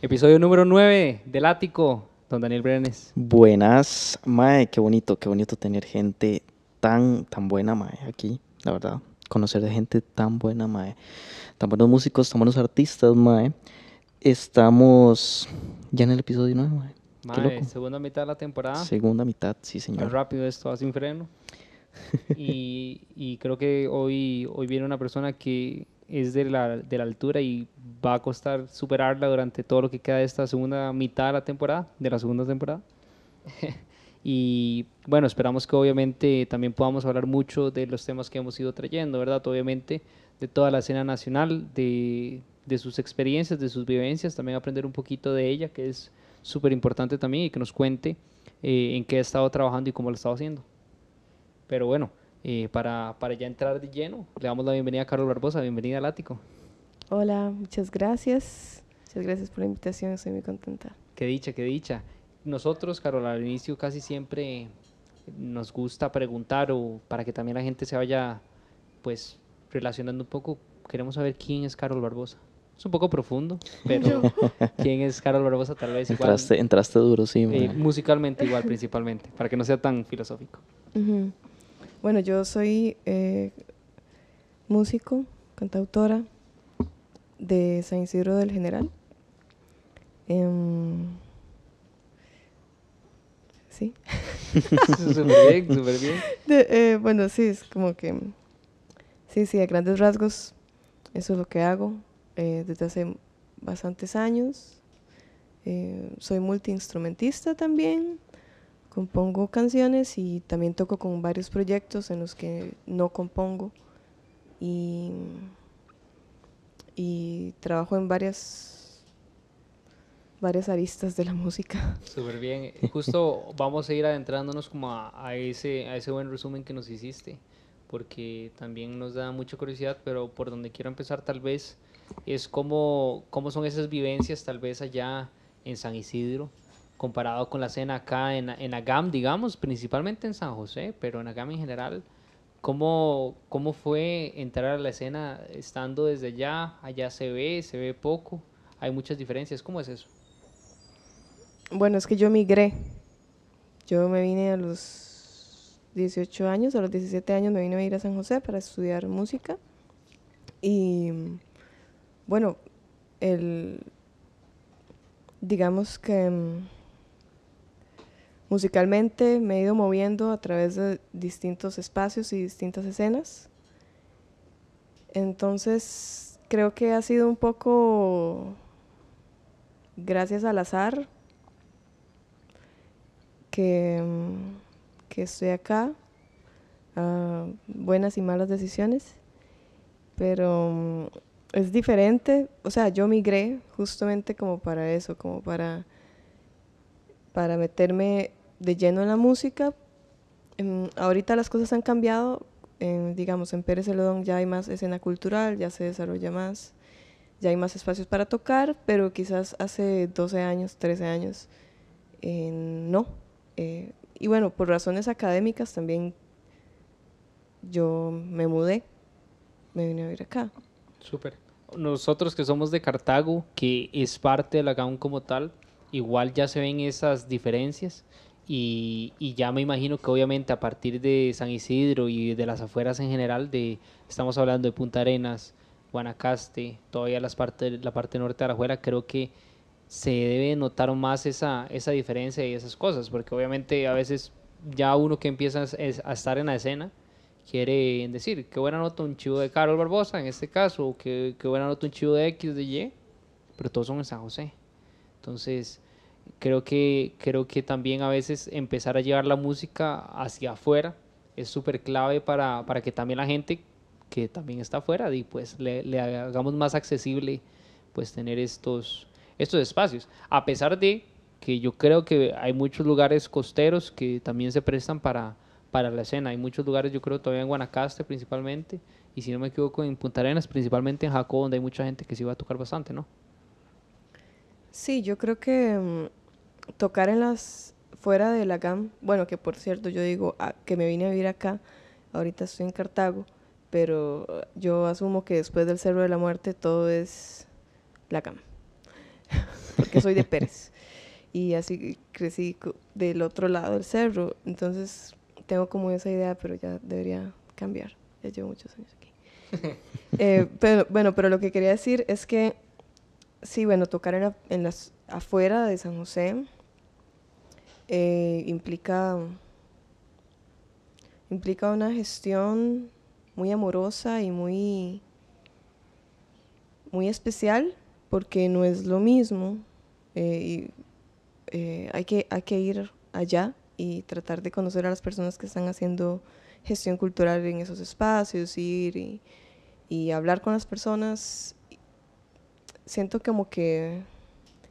Episodio número 9 del Ático, don Daniel Brenes. Buenas, Mae, qué bonito, qué bonito tener gente tan, tan buena, Mae, aquí, la verdad. Conocer de gente tan buena, Mae. Tan buenos músicos, tan buenos artistas, Mae. Estamos ya en el episodio 9, Mae. Mae, segunda mitad de la temporada. Segunda mitad, sí, señor. Más rápido esto, sin freno. y, y creo que hoy, hoy viene una persona que es de la, altura y va a costar superarla durante todo lo que queda de esta segunda mitad de la temporada, de la segunda temporada. y bueno, esperamos que obviamente también podamos hablar mucho de los temas que hemos ido trayendo, ¿verdad? Obviamente de toda la escena nacional, de, sus experiencias, de sus vivencias, también aprender un poquito de ella, que es súper importante también y que nos cuente eh, en qué ha estado trabajando y cómo lo ha estado haciendo. Pero bueno, eh, para, para, ya entrar de lleno, le damos la bienvenida a Carol Barbosa. Bienvenida al ático. Hola, muchas gracias. Muchas gracias por la invitación, estoy muy contenta. Qué dicha, qué dicha. Nosotros, Carol, al inicio casi siempre nos gusta preguntar o para que también la gente se vaya pues relacionando un poco, queremos saber quién es Carol Barbosa. Es un poco profundo, pero quién es Carol Barbosa tal vez igual. Entraste, duro, sí. Eh, musicalmente igual principalmente, para que no sea tan filosófico. Bueno, yo soy eh, músico, cantautora de San Isidro del General. Em, sí. súper bien, súper bien. Eh, bueno, sí, es como que... Sí, sí, a grandes rasgos, eso es lo que hago eh, desde hace bastantes años. soy multiinstrumentista también compongo canciones y también toco con varios proyectos en los que no compongo y, trabajo en varias varias aristas de la música. Súper bien. Justo vamos a ir adentrándonos como a, ese, a ese buen resumen que nos hiciste, porque también nos da mucha curiosidad, pero por donde quiero empezar tal vez es cómo, cómo son esas vivencias tal vez allá en San Isidro, comparado con la escena acá en, en Agam, digamos, principalmente en San José, pero en Agam en general. ¿Cómo, ¿Cómo fue entrar a la escena estando desde allá? Allá se ve, se ve poco, hay muchas diferencias. ¿Cómo es eso? Bueno, es que yo migré. Yo me vine a los 18 años, a los 17 años me vine a ir a San José para estudiar música. Y bueno, el, digamos que mm, Musicalmente me he ido moviendo a través de distintos espacios y distintas escenas. Entonces creo que ha sido un poco gracias al azar que, mm, que estoy acá, ah, buenas y malas decisiones, pero mm, es diferente, o sea, yo migré justamente como para eso, como para, para meterme de lleno en la música. Em, ahorita las cosas han cambiado, em, digamos, en Pérez Celedón ya hay más escena cultural, ya se desarrolla más, ya hay más espacios para tocar, pero quizás hace 12 años, 13 años, eh, no. Eh, y bueno, por razones académicas también yo me mudé, me vine a vivir acá. Súper. Nosotros que somos de Cartago, que es parte de la GAUN como tal, igual ya se ven esas diferencias. Y, ya me imagino que obviamente a partir de San Isidro y de las afueras en general, de estamos hablando de Punta Arenas, Guanacaste, todavía las parte, la parte norte de afuera, creo que se debe notar más esa, esa diferencia y esas cosas, porque obviamente a veces ya uno que empieza a estar en la escena quiere decir, qué buena nota un chivo de Carol Barbosa en este caso, o qué, qué buena nota un chivo de X, de Y, pero todos son en San José. Entonces, Creo que, creo que también a veces empezar a llevar la música hacia afuera es súper clave para, que también la gente que también está afuera y pues le, hagamos más accesible pues tener estos, estos espacios. A pesar de que yo creo que hay muchos lugares costeros que también se prestan para, la escena. Hay muchos lugares, yo creo, todavía en Guanacaste principalmente, y si no me equivoco, en Punta Arenas, principalmente en Jacobo, donde hay mucha gente que se iba a tocar bastante, ¿no? Sí, yo creo que mm, tocar en las fuera de la GAM, bueno, que por cierto, yo digo ah, que me vine a vivir acá, ahorita estoy en Cartago, pero uh, yo asumo que después del Cerro de la Muerte todo es la GAM, porque soy de Pérez. y así crecí del otro lado del cerro, entonces tengo como esa idea, pero ya debería cambiar, ya llevo muchos años aquí. Eh, pero, bueno, pero lo que quería decir es que Sí, bueno, tocar en, las afuera de San José eh, implica, implica una gestión muy amorosa y muy, muy especial porque no es lo mismo. Eh, eh, hay, que, hay que ir allá y tratar de conocer a las personas que están haciendo gestión cultural en esos espacios, ir y hablar con las personas siento como que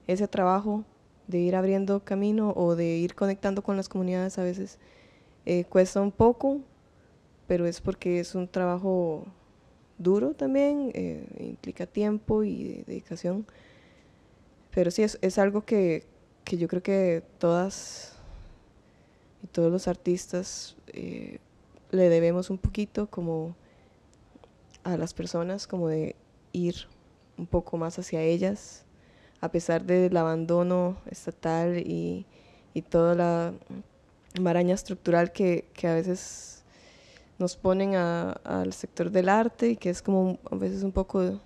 ese trabajo de ir abriendo camino o de ir conectando con las comunidades a veces eh, cuesta un poco, pero es porque es un trabajo duro también, eh, implica tiempo y dedicación. Pero sí, es, algo que, yo creo que todas y todos los artistas eh, le debemos un poquito como a las personas, como de ir un poco más hacia ellas, a pesar del abandono estatal y, toda la maraña estructural que, a veces nos ponen al sector del arte y que es como a veces un poco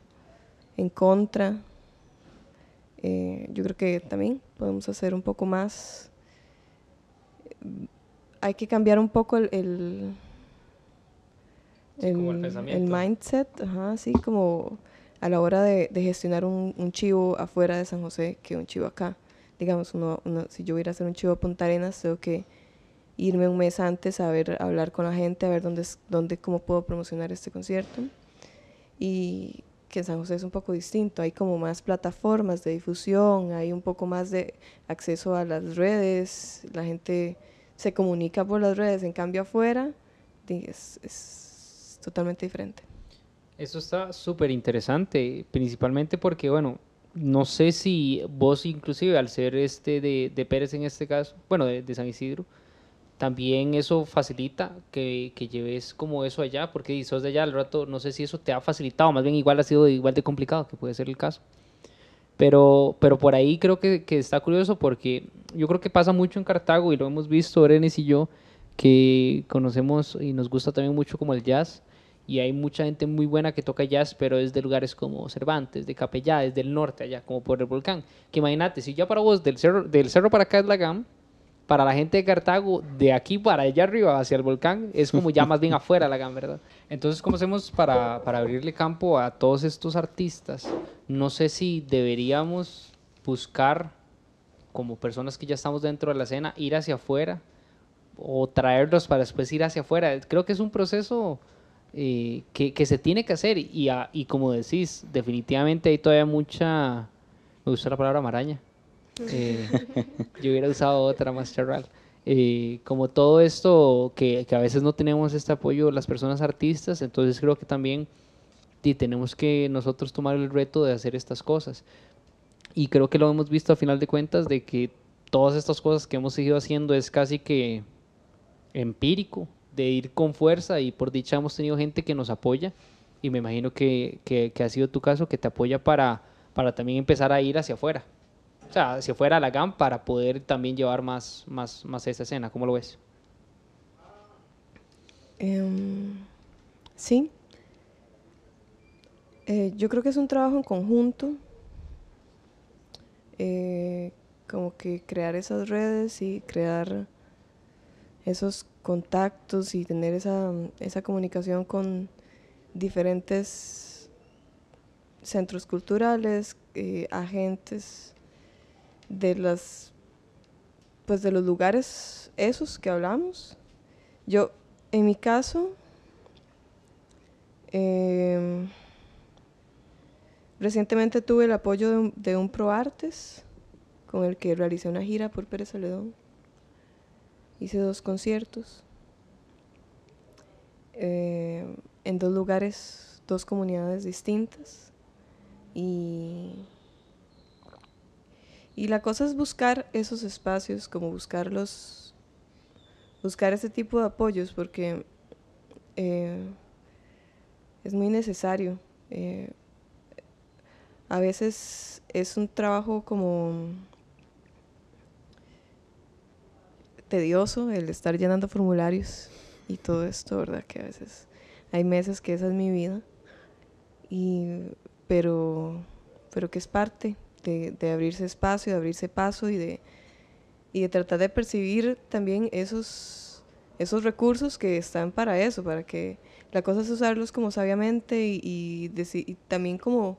en contra. Eh, yo creo que también podemos hacer un poco más. Hay que cambiar un poco el, el, el mindset, ajá, como a la hora de, gestionar un, chivo afuera de San José que un chivo acá. Digamos, si yo hubiera a hacer un chivo a Punta Arenas, tengo que irme un mes antes a ver, hablar con la gente, a ver dónde, dónde, cómo puedo promocionar este concierto. Y que en San José es un poco distinto, hay como más plataformas de difusión, hay un poco más de acceso a las redes, la gente se comunica por las redes, en cambio afuera es totalmente diferente. Eso está súper interesante, principalmente porque, bueno, no sé si vos inclusive al ser este de, de Pérez en este caso, bueno, de, San Isidro, también eso facilita que, que, lleves como eso allá, porque si sos de allá al rato, no sé si eso te ha facilitado, más bien igual ha sido igual de complicado, que puede ser el caso. Pero, pero por ahí creo que, que está curioso porque yo creo que pasa mucho en Cartago y lo hemos visto Orenes y yo, que conocemos y nos gusta también mucho como el jazz y hay mucha gente muy buena que toca jazz, pero es de lugares como Cervantes, de Capellá, desde el norte allá, como por el volcán. Que imagínate, si ya para vos del cerro, del cerro para acá es la GAM, para la gente de Cartago, de aquí para allá arriba, hacia el volcán, es como ya más bien afuera la GAM, ¿verdad? Entonces, ¿cómo hacemos para, para abrirle campo a todos estos artistas? No sé si deberíamos buscar, como personas que ya estamos dentro de la escena, ir hacia afuera o traerlos para después ir hacia afuera. Creo que es un proceso eh, que, se tiene que hacer. Y, como decís, definitivamente hay todavía mucha, me gusta la palabra maraña. Eh, yo hubiera usado otra más charral. Eh, como todo esto, que, a veces no tenemos este apoyo las personas artistas, entonces creo que también tenemos que nosotros tomar el reto de hacer estas cosas. Y creo que lo hemos visto a final de cuentas de que todas estas cosas que hemos seguido haciendo es casi que empírico, de ir con fuerza y por dicha hemos tenido gente que nos apoya y me imagino que, ha sido tu caso, que te apoya para, para también empezar a ir hacia afuera. O sea, hacia afuera a la GAM para poder también llevar más, más, más esa escena. ¿Cómo lo ves? Em, sí. Eh, yo creo que es un trabajo en conjunto. Eh, como que crear esas redes y crear esos contactos y tener esa, comunicación con diferentes centros culturales, eh, agentes de las pues de los lugares esos que hablamos. Yo, en mi caso, em, recientemente tuve el apoyo de un, ProArtes con el que realicé una gira por Pérez Saledón, hice dos conciertos eh, en dos lugares, dos comunidades distintas. Y, la cosa es buscar esos espacios, como buscarlos, buscar ese tipo de apoyos, porque eh, es muy necesario. Eh, a veces es un trabajo como tedioso el estar llenando formularios y todo esto, ¿verdad? Que a veces hay meses que esa es mi vida, y, pero, pero que es parte de, abrirse espacio, de abrirse paso y de, tratar de percibir también esos, esos recursos que están para eso, para que la cosa es usarlos como sabiamente y, también como...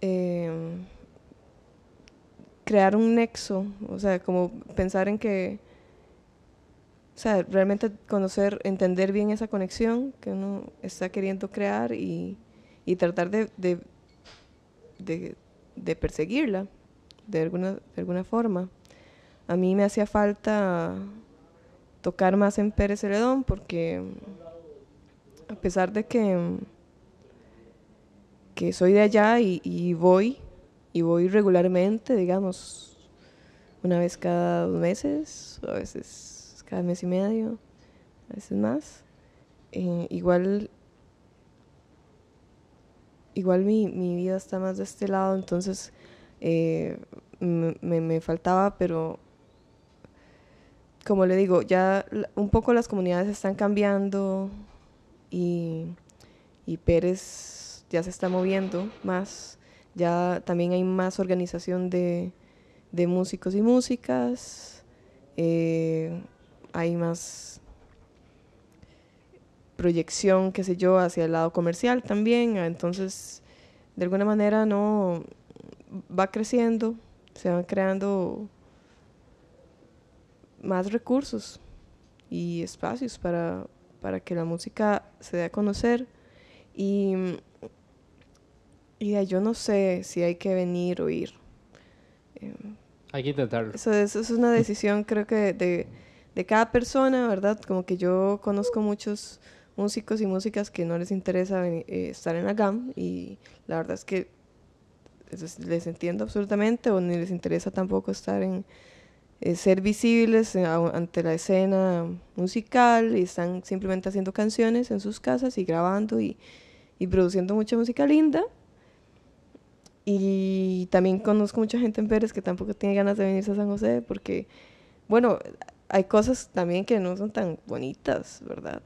Eh, crear un nexo, o sea, como pensar en que, o sea, realmente conocer, entender bien esa conexión que uno está queriendo crear y, tratar de, de, perseguirla de alguna, de alguna forma. A mí me hacía falta tocar más en Pérez Celedón porque a pesar de que, que soy de allá y voy, y voy regularmente, digamos, una vez cada dos meses, a veces cada mes y medio, a veces más. Eh, igual igual mi, vida está más de este lado, entonces eh, me, faltaba, pero como le digo, ya un poco las comunidades están cambiando y, y Pérez ya se está moviendo más. Ya también hay más organización de, músicos y músicas, eh, hay más proyección, qué sé yo, hacia el lado comercial también, ah, entonces de alguna manera no va creciendo, se van creando más recursos y espacios para, para que la música se dé a conocer y y yo no sé si hay que venir o ir. Em, hay que intentarlo. Eso es, una decisión, creo que, de, de, cada persona, ¿verdad? Como que yo conozco muchos músicos y músicas que no les interesa eh, estar en la GAM y la verdad es que les entiendo absolutamente o ni les interesa tampoco estar en eh, ser visibles eh, ante la escena musical y están simplemente haciendo canciones en sus casas y grabando y, y produciendo mucha música linda y también conozco mucha gente en Pérez que tampoco tiene ganas de venirse a San José porque, bueno, hay cosas también que no son tan bonitas, ¿verdad?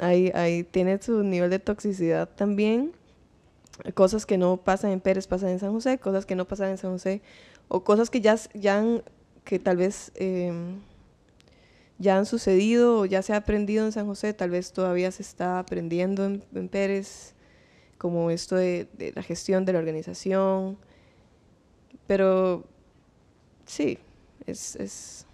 ahí, tiene su nivel de toxicidad también. Cosas que no pasan en Pérez pasan en San José, cosas que no pasan en San José, o cosas que ya, ya han, que tal vez em, ya han sucedido o ya se ha aprendido en San José, tal vez todavía se está aprendiendo en Pérez como esto de, la gestión de la organización, pero sí, es,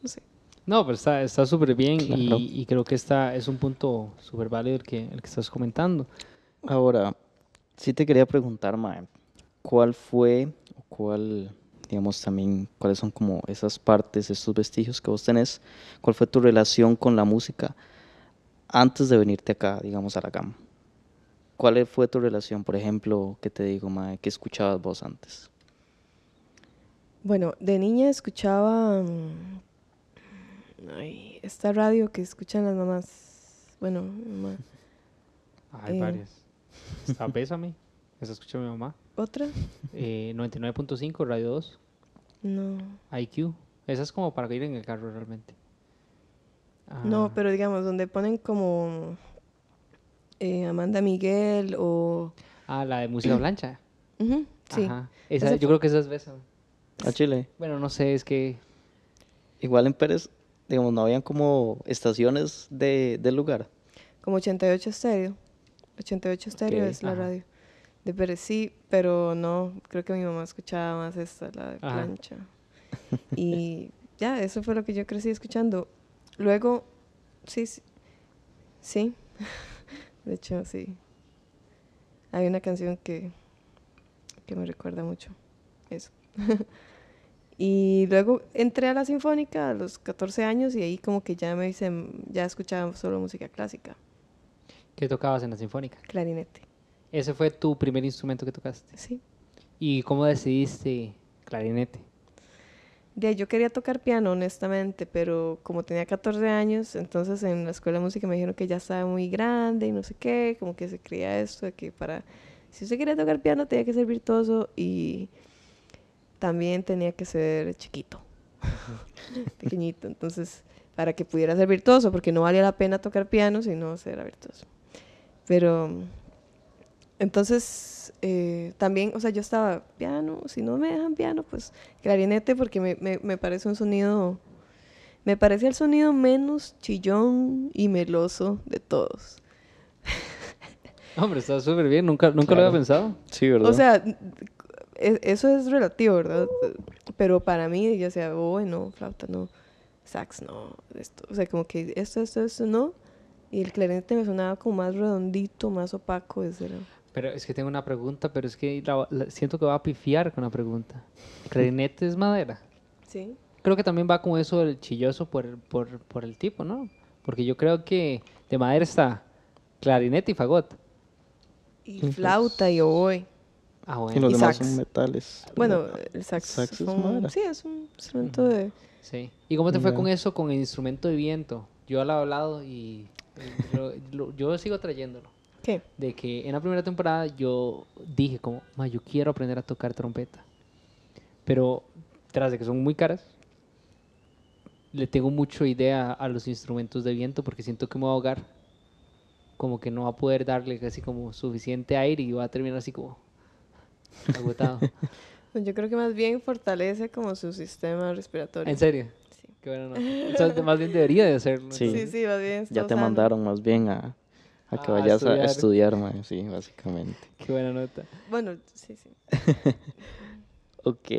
no sé. No, pero está súper bien y, creo que está, es un punto súper válido el que, el que estás comentando. Ahora, sí te quería preguntar, Mae, ¿cuál fue o cuál, digamos también, cuáles son como esas partes, esos vestigios que vos tenés? ¿Cuál fue tu relación con la música antes de venirte acá, digamos, a la cama? ¿Cuál e-, fue tu relación, por ejemplo, que te digo, Mae? ¿Qué escuchabas vos antes? Bueno, de niña escuchaba mm, esta radio que escuchan las mamás. Bueno, mamá. Ah, hay eh, varias. varias. a Bésame, esa escucha mi mamá. ¿Otra? 99.5, eh, Radio 2. No. IQ. Esa es como para ir en el carro realmente. No, ah. pero digamos, donde ponen como eh, Amanda Miguel o... Ah, la de Música Blanca. sí. Esa, yo creo que esa es A Chile. Bueno, no sé, es que... Igual en Pérez, digamos, no habían como estaciones de, del lugar. Como 88 estéreo. 88 estéreo es la radio. De Pérez sí, pero no, creo que mi mamá escuchaba más esta, la de plancha. Y ya, eso fue lo que yo crecí escuchando. Luego, sí, sí. sí. De hecho, sí. Hay una canción que, que me recuerda mucho eso. y luego entré a la sinfónica a los 14 años y ahí como que ya me hice, ya escuchaba solo música clásica. ¿Qué tocabas en la sinfónica? Clarinete. ¿Ese fue tu primer instrumento que tocaste? Sí. ¿Y cómo decidiste clarinete? yo quería tocar piano, honestamente, pero como tenía 14 años, entonces en la escuela de música me dijeron que ya estaba muy grande y no sé qué, como que se creía esto, de que para, si usted quería tocar piano tenía que ser virtuoso y también tenía que ser chiquito, pequeñito, entonces para que pudiera ser virtuoso, porque no valía la pena tocar piano si no se era virtuoso. Pero, entonces eh, también, o sea, yo estaba piano, si no me dejan piano, pues clarinete, porque me, me, me parece un sonido, me parece el sonido menos chillón y meloso de todos. Hombre, está súper bien, nunca, nunca lo había pensado. Sí, ¿verdad? O sea, e, eso es relativo, ¿verdad? Pero para mí, ya sea oh, no, flauta no, sax no, esto, o sea, como que esto, esto, esto, no. Y el clarinete me sonaba como más redondito, más opaco, desde luego pero es que tengo una pregunta, pero es que siento que va a pifiar con la pregunta. ¿Clarinete es madera? Sí. Creo que también va con eso el chilloso por, el tipo, ¿no? Porque yo creo que de madera está clarinete y fagot. Y flauta y oboe. Ah, bueno. Y los demás son metales. Bueno, el sax, es madera. Sí, es un instrumento de... Sí. ¿Y cómo te fue con eso, con el instrumento de viento? Yo lo he hablado y eh, yo sigo trayéndolo. De que en la primera temporada yo dije como, ma, yo quiero aprender a tocar trompeta. Pero tras de que son muy caras, le tengo mucho idea a los instrumentos de viento porque siento que me voy a ahogar. Como que no va a poder darle casi como suficiente aire y va a terminar así como agotado. Yo creo que más bien fortalece como su sistema respiratorio. ¿En serio? Sí. Qué bueno, más bien debería de hacerlo. Sí, sí, más bien. Ya te mandaron más bien a, a que vayas a estudiar, más, sí, básicamente. Qué buena nota. Bueno, sí, sí. ok.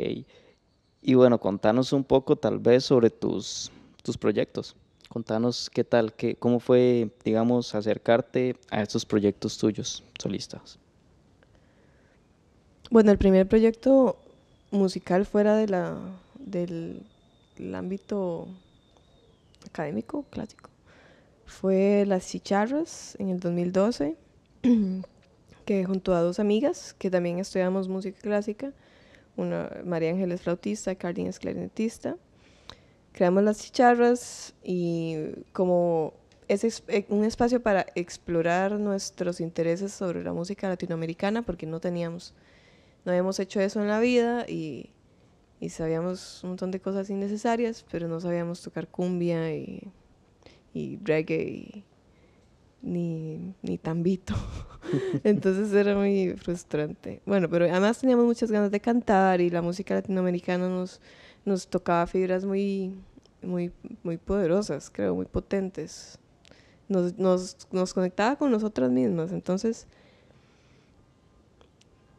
Y bueno, contanos un poco tal vez sobre tus, tus proyectos. Contanos qué tal, cómo fue, digamos, acercarte a estos proyectos tuyos solistas. Bueno, el primer proyecto musical fuera de la, del ámbito académico, clásico, fue Las Chicharras en el 2012, que junto a dos amigas que también estudiamos música clásica, una, María Ángeles flautista, Cardin es clarinetista, creamos Las Chicharras y como es eh, un espacio para explorar nuestros intereses sobre la música latinoamericana porque no teníamos, no habíamos hecho eso en la vida y, y sabíamos un montón de cosas innecesarias, pero no sabíamos tocar cumbia y y reggae, ni, ni tambito. Entonces era muy frustrante. Bueno, pero además teníamos muchas ganas de cantar y la música latinoamericana nos, nos tocaba fibras muy, muy, muy poderosas, creo, muy potentes. Nos, conectaba con nosotras mismas. Entonces,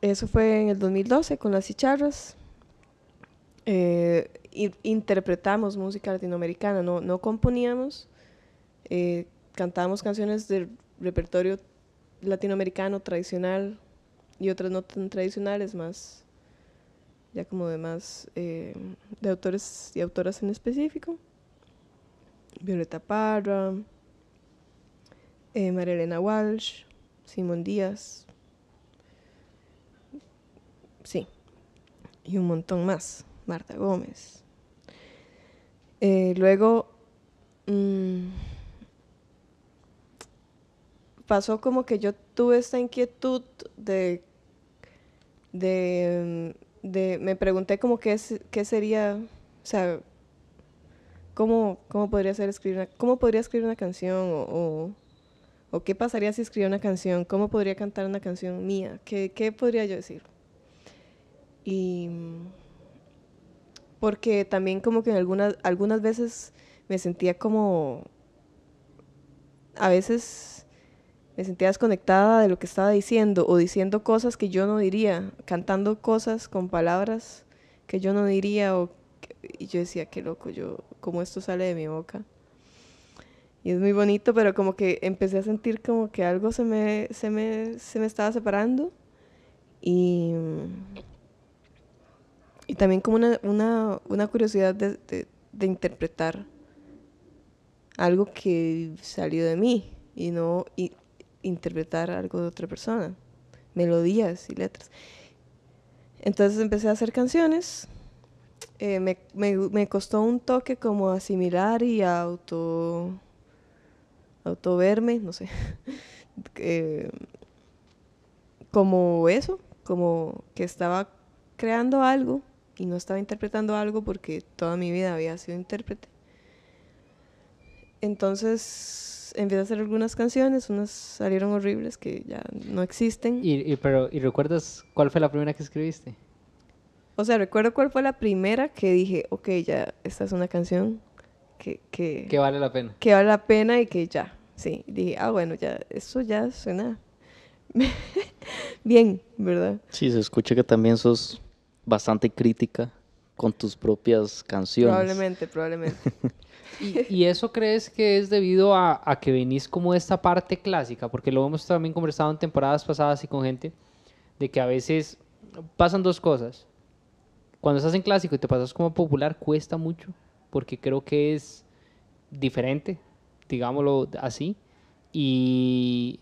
eso fue en el 2012 con las chicharras. Eh, interpretamos música latinoamericana, no, no componíamos, eh, cantábamos canciones del repertorio latinoamericano tradicional y otras no tan tradicionales, más ya como de eh, de autores y autoras en específico. Violeta Parra, eh, María Elena Walsh, Simón Díaz, sí, y un montón más, Marta Gómez. Eh, luego, mm, pasó como que yo tuve esta inquietud de, de, me pregunté como qué, qué sería, o sea, cómo, podría ser escribir una, cómo podría escribir una canción o, o, qué pasaría si escribía una canción, cómo podría cantar una canción mía, qué, podría yo decir. Y porque también como que algunas, algunas veces me sentía como, a veces me sentía desconectada de lo que estaba diciendo o diciendo cosas que yo no diría, cantando cosas con palabras que yo no diría y yo decía, qué loco, yo cómo esto sale de mi boca. Y es muy bonito, pero como que empecé a sentir como que algo se me, se me, estaba separando y, también como una, curiosidad de, interpretar algo que salió de mí y no interpretar algo de otra persona, melodías y letras. Entonces empecé a hacer canciones. Eh, me, costó un toque como asimilar y auto, auto verme, no sé, eh, como eso, como que estaba creando algo y no estaba interpretando algo porque toda mi vida había sido intérprete. Entonces Empiezo a hacer algunas canciones, unas salieron horribles que ya no existen. ¿Y, pero, ¿y recuerdas cuál fue la primera que escribiste? O sea, recuerdo cuál fue la primera que dije, ok, ya, esta es una canción que... Que, vale la pena. Que vale la pena y que ya, sí. dije, ah, bueno, ya, eso ya suena bien, ¿verdad? Sí, se escucha que también sos bastante crítica con tus propias canciones. Probablemente, probablemente. ¿Y, eso crees que es debido a, que venís como esta parte clásica? Porque lo hemos también conversado en temporadas pasadas y con gente, de que a veces pasan dos cosas. Cuando estás en clásico y te pasas como popular, cuesta mucho, porque creo que es diferente, digámoslo así. Y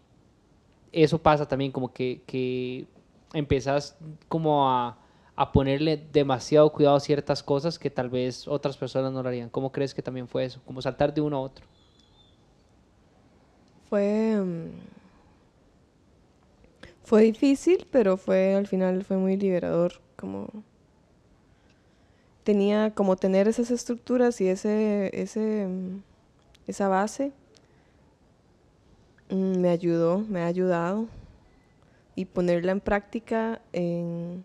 eso pasa también, como que, que empezás como a a ponerle demasiado cuidado a ciertas cosas que tal vez otras personas no lo harían. ¿Cómo crees que también fue eso? Como saltar de uno a otro. Fue... Mm, fue difícil, pero fue al final fue muy liberador. Como tenía como tener esas estructuras y ese, ese, mm, esa base mm, me ayudó, me ha ayudado. Y ponerla en práctica en,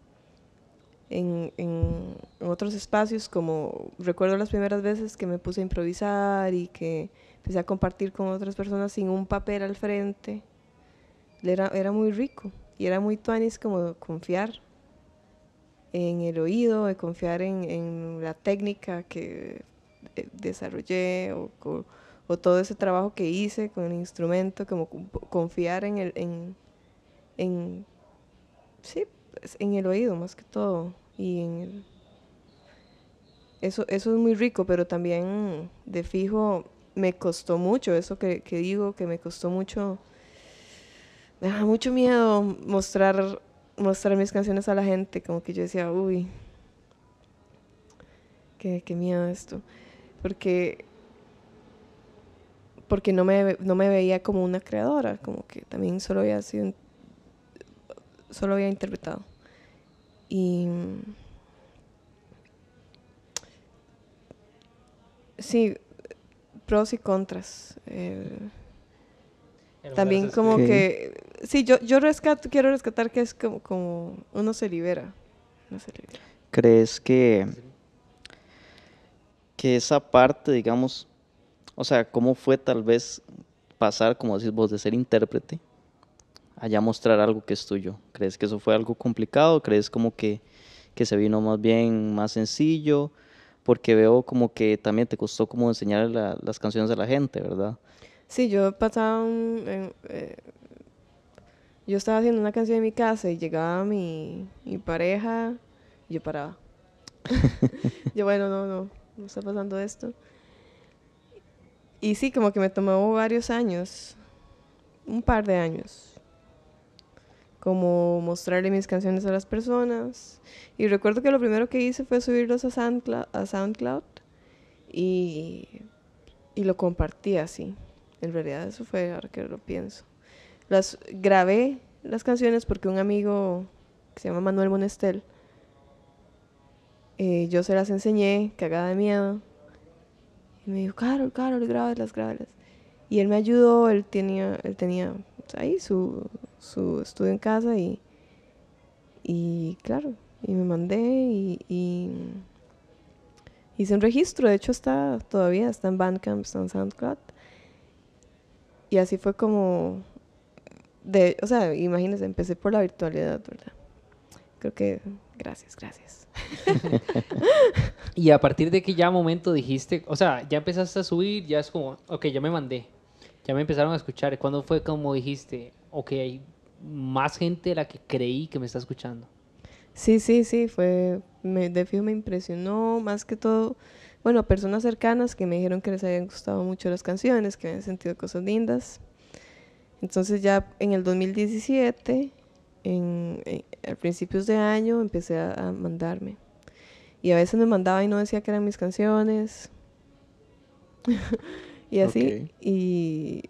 en, en, otros espacios, como recuerdo las primeras veces que me puse a improvisar y que empecé a compartir con otras personas sin un papel al frente, era, era muy rico y era muy tuanis como confiar en el oído, de confiar en, en la técnica que eh, desarrollé o, o, todo ese trabajo que hice con el instrumento, como confiar en el, en, en sí, en el oído más que todo. Y en eso, eso es muy rico, pero también de fijo me costó mucho, eso que, digo, que me costó mucho, me da mucho miedo mostrar, mostrar mis canciones a la gente, como que yo decía, uy, qué, qué miedo esto, porque porque no me, no me veía como una creadora, como que también solo había sido solo había interpretado. Y sí, pros y contras. Eh, también como que... sí, yo, yo rescato, quiero rescatar que es como, como uno se libera. Uno se libera. ¿Crees que, que esa parte, digamos, o sea, cómo fue tal vez pasar, como decís vos, de ser intérprete allá mostrar algo que es tuyo? ¿Crees que eso fue algo complicado? ¿Crees como que, se vino más bien más sencillo? Porque veo como que también te costó como enseñar las canciones a la gente, ¿verdad? Sí, yo pasaba un, eh, yo estaba haciendo una canción en mi casa y llegaba mi, mi pareja y yo paraba. yo, bueno, no, no, no está pasando esto. Y sí, como que me tomó varios años, un par de años, como mostrarle mis canciones a las personas. Y recuerdo que lo primero que hice fue subirlos a SoundCloud, a SoundCloud y, y lo compartí así. En realidad eso fue, ahora que lo pienso. Las, grabé las canciones porque un amigo que se llama Manuel Monestel, eh, yo se las enseñé, cagada de miedo. Y me dijo, Carol, Carol, grábalas, grábalas. Y él me ayudó, él tenía, él tenía ahí su, su estudio en casa y, y claro, y me mandé y, hice un registro, de hecho está todavía, está en Bandcamp, está en SoundCloud. Y así fue como, de, o sea, imagínense, empecé por la virtualidad, ¿verdad? Creo que, gracias, gracias. y a partir de que ya momento dijiste, o sea, ya empezaste a subir, ya es como, ok, ya me mandé, ya me empezaron a escuchar. ¿Cuándo fue como dijiste, ok, más gente de la que creí que me está escuchando. Sí, sí, sí, fue, me, de fijo me impresionó, más que todo, bueno, personas cercanas que me dijeron que les habían gustado mucho las canciones, que habían sentido cosas lindas. Entonces ya en el 2017, en, a principios de año, empecé a, mandarme. Y a veces me mandaba y no decía que eran mis canciones. y así. Y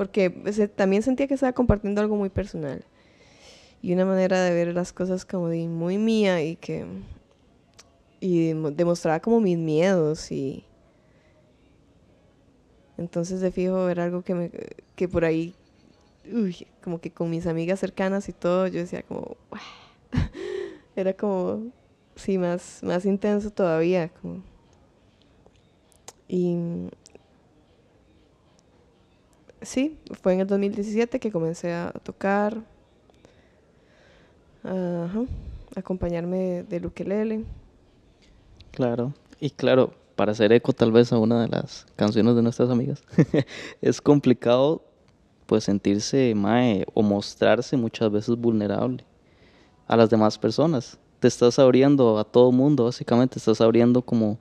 porque también sentía que estaba compartiendo algo muy personal y una manera de ver las cosas como de muy mía y que y demostraba como mis miedos y entonces de fijo era algo que que por ahí como que con mis amigas cercanas y todo yo decía como era como sí más más intenso todavía y sí, fue en el 2017 que comencé a tocar, uh, acompañarme Luke Lele. Claro, y claro, para hacer eco tal vez a una de las canciones de nuestras amigas, es complicado pues sentirse mae o mostrarse muchas veces vulnerable a las demás personas. Te estás abriendo a todo mundo, básicamente, estás abriendo como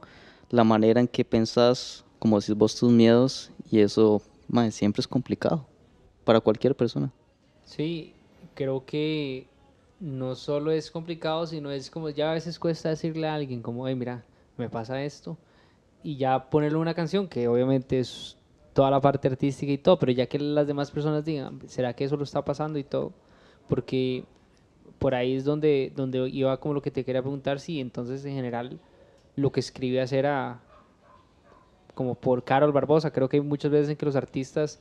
la manera en que pensás, como decís vos, tus miedos, y eso siempre es complicado para cualquier persona. Sí, creo que no solo es complicado, sino es como ya a veces cuesta decirle a alguien como, hey, mira, me pasa esto, y ya ponerle una canción, que obviamente es toda la parte artística y todo, pero ya que las demás personas digan, ¿será que eso lo está pasando y todo? Porque por ahí es donde, donde iba como lo que te quería preguntar, si entonces en general lo que escribías a como por Carol Barbosa. Creo que hay muchas veces en que los artistas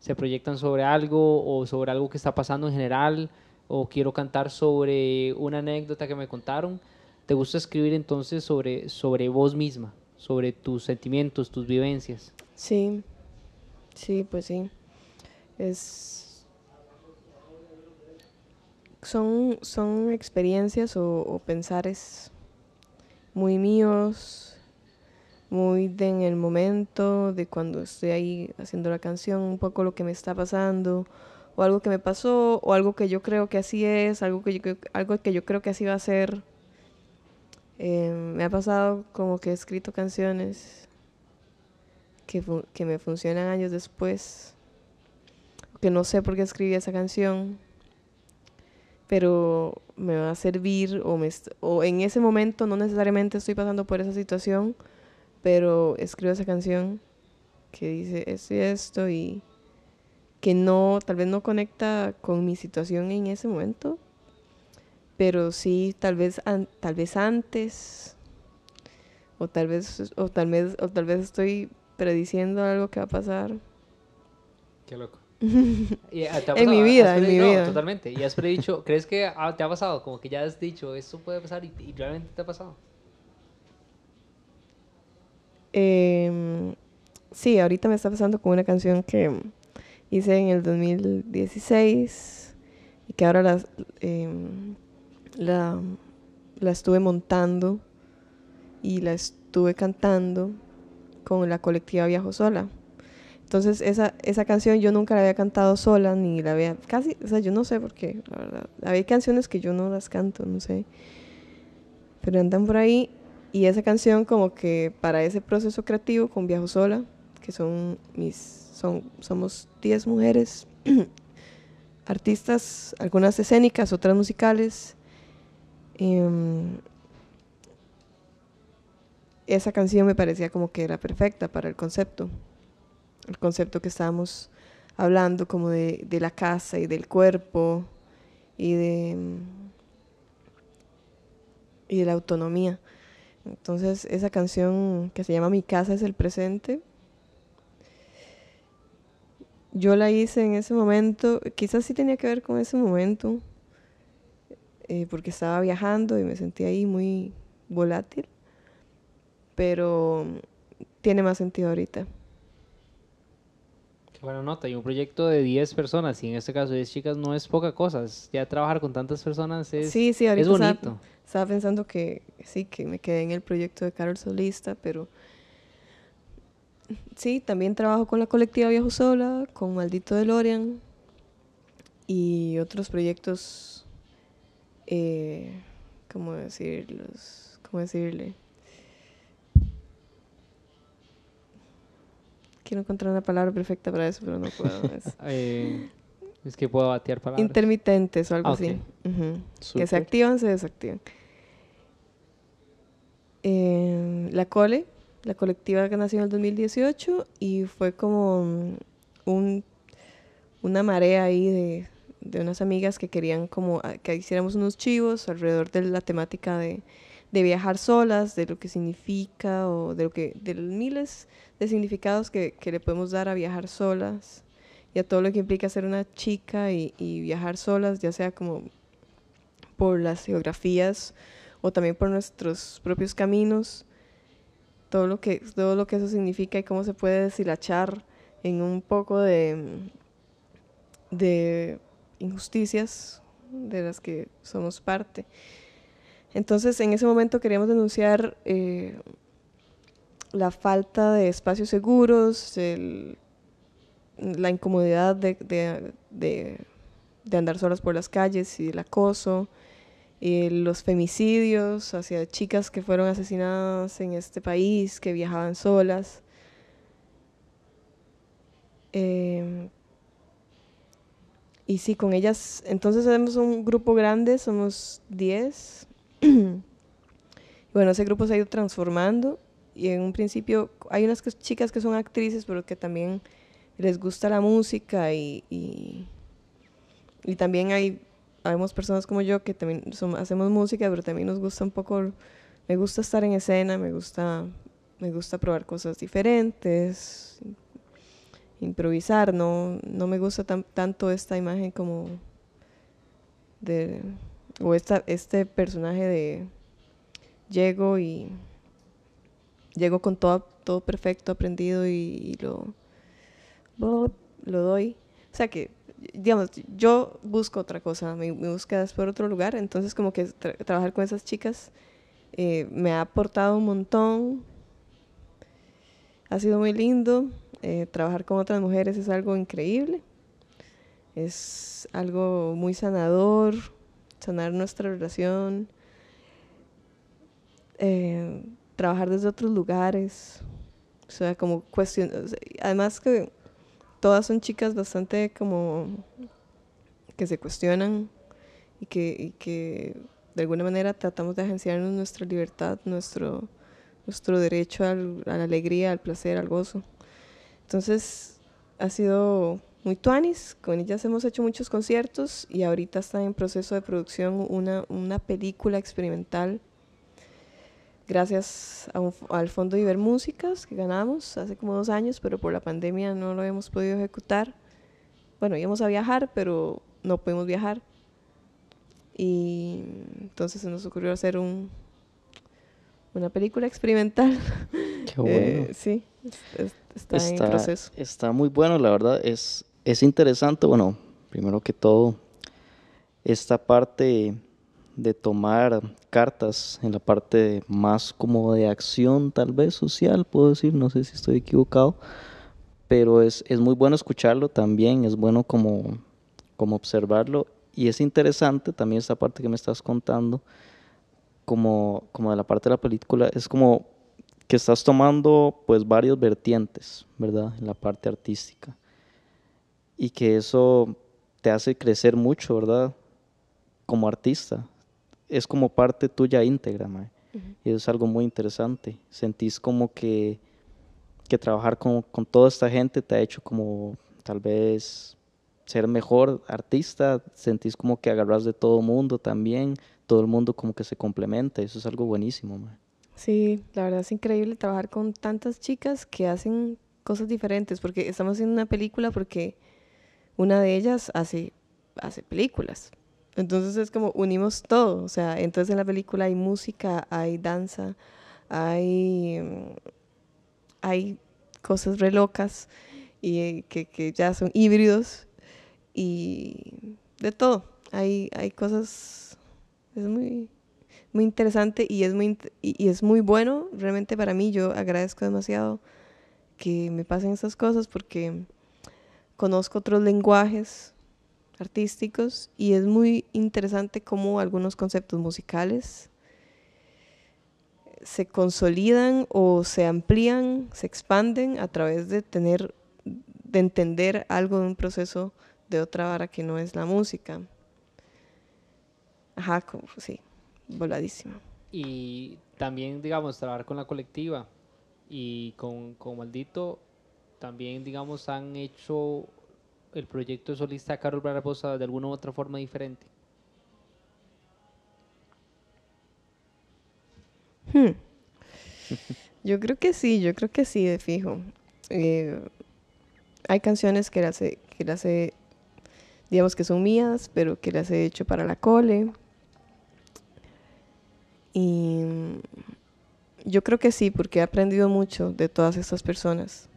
se proyectan sobre algo o sobre algo que está pasando en general o quiero cantar sobre una anécdota que me contaron. ¿Te gusta escribir entonces sobre, sobre vos misma, sobre tus sentimientos, tus vivencias? Sí, sí, pues sí. Es... Son, son experiencias o, o pensares muy míos, muy en el momento, de cuando estoy ahí haciendo la canción, un poco lo que me está pasando, o algo que me pasó, o algo que yo creo que así es, algo que yo, algo que yo creo que así va a ser. Eh, me ha pasado como que he escrito canciones que, me funcionan años después, que no sé por qué escribí esa canción, pero me va a servir o en ese momento no necesariamente estoy pasando por esa situación, pero escribo esa canción que dice esto y esto y que no, tal vez no conecta con mi situación en ese momento, pero sí tal vez, tal vez antes, o tal vez, o tal vez, o tal vez estoy prediciendo algo que va a pasar. Qué loco. Ah, en mi vida, en mi no, Totalmente. Y has predicho, ¿crees que ah, te ha pasado? Como que ya has dicho, esto puede pasar y realmente te ha pasado. Em, sí, ahorita me está pasando con una canción que hice en el 2016 y que ahora em, la, la estuve montando y la estuve cantando con la colectiva Viajo Sola. Entonces esa, esa canción yo nunca la había cantado sola, ni la había, casi, o sea, yo no sé por qué, la verdad. Había canciones que yo no las canto, no sé. Pero andan por ahí y esa canción como que para ese proceso creativo con Viajo Sola, que son mis, son, somos 10 mujeres, artistas, algunas escénicas, otras musicales. Em, esa canción me parecía como que era perfecta para el concepto, el concepto que estábamos hablando como de, de la casa y del cuerpo y de, y de la autonomía. Entonces esa canción que se llama Mi casa es el presente, yo la hice en ese momento, quizás sí tenía que ver con ese momento, eh, porque estaba viajando y me sentí ahí muy volátil, pero tiene más sentido ahorita. Bueno, nota. Hay un proyecto de 10 personas, y en este caso 10 chicas, no es poca cosa. Ya trabajar con tantas personas es, sí, sí, es bonito. Estaba, pensando que sí, que me quedé en el proyecto de Carol Solista, pero sí, también trabajo con la colectiva Viejo Sola, con Maldito DeLorean y otros proyectos, eh, ¿cómo, decirlos? ¿cómo decirle? Quiero encontrar una palabra perfecta para eso, pero no puedo. Eh, es, que puedo batear palabras. Intermitentes o algo ah, así. Que se activan, se desactivan. Eh, la COLE, la colectiva que nació en el 2018, y fue como un, una marea ahí de, de unas amigas que querían como que hiciéramos unos chivos alrededor de la temática de de viajar solas, de lo que significa o de, lo que, de los miles de significados que, le podemos dar a viajar solas y a todo lo que implica ser una chica y, viajar solas, ya sea como por las geografías o también por nuestros propios caminos, todo lo que, todo lo que eso significa y cómo se puede deshilachar en un poco de, de injusticias de las que somos parte. Entonces, en ese momento queríamos denunciar eh, la falta de espacios seguros, la incomodidad de, andar solas por las calles y el acoso, eh, los femicidios hacia chicas que fueron asesinadas en este país, que viajaban solas. Em, y sí, con ellas, entonces somos un grupo grande, somos 10 bueno, ese grupo se ha ido transformando y en un principio hay unas chicas que son actrices, pero que también les gusta la música y, y, también hay habemos personas como yo que también hacemos música, pero también nos gusta un poco, me gusta estar en escena, me gusta, me gusta probar cosas diferentes, improvisar, no, no me gusta tanto esta imagen como de o este personaje de llego y llego con todo, todo perfecto, aprendido y, lo, lo, doy. O sea que, digamos, yo busco otra cosa, mi, mi búsqueda es por otro lugar, entonces como que trabajar con esas chicas eh, me ha aportado un montón, ha sido muy lindo, eh, trabajar con otras mujeres es algo increíble, es algo muy sanador, sanar nuestra relación, eh, trabajar desde otros lugares, o sea, como cuestión, además que todas son chicas bastante como que se cuestionan y que, que de alguna manera tratamos de agenciarnos nuestra libertad, nuestro, nuestro derecho al, a la alegría, al placer, al gozo. Entonces, ha sido muy tuanis, con ellas hemos hecho muchos conciertos y ahorita está en proceso de producción una, película experimental gracias al Fondo Ibermúsicas que ganamos hace como dos años, pero por la pandemia no lo hemos podido ejecutar. Bueno, íbamos a viajar, pero no pudimos viajar. Y entonces se nos ocurrió hacer un, una película experimental. Qué bueno. Eh, sí, está, en proceso. Está muy bueno, la verdad. Es, es interesante, bueno, primero que todo, esta parte de tomar cartas en la parte más como de acción, tal vez social, puedo decir, no sé si estoy equivocado, pero es, es muy bueno escucharlo también, es bueno como, como observarlo y es interesante también esta parte que me estás contando, como, como de la parte de la película, es como que estás tomando pues varios vertientes, ¿verdad? En la parte artística y que eso te hace crecer mucho, ¿verdad? Como artista. Es como parte tuya íntegra, Y eso es algo muy interesante. Sentís como que, que trabajar con, toda esta gente te ha hecho como tal vez ser mejor artista, sentís como que agarras de todo el mundo también, todo el mundo como que se complementa, eso es algo buenísimo. ma. Sí, la verdad es increíble trabajar con tantas chicas que hacen cosas diferentes, porque estamos haciendo una película porque una de ellas hace, hace películas. Entonces es como unimos todo, o sea, entonces en la película hay música, hay danza, hay, mm, hay cosas relocas y eh, que, ya son híbridos y de todo. Hay, hay cosas, es muy, muy interesante y es muy, y, es muy bueno, realmente para mí yo agradezco demasiado que me pasen esas cosas porque conozco otros lenguajes artísticos y es muy interesante cómo algunos conceptos musicales se consolidan o se amplían, se expanden a través de tener, de entender algo de un proceso de otra vara que no es la música. Ajá, sí, voladísimo. Y también, digamos, trabajar con la colectiva y con, con Maldito también, digamos, han hecho el proyecto solista Carol Barbosa de alguna u otra forma diferente? Hmm. Yo creo que sí, yo creo que sí, de fijo. Eh, hay canciones que las, he, que las he, digamos que son mías, pero que las he hecho para la cole. Y yo creo que sí, porque he aprendido mucho de todas estas personas.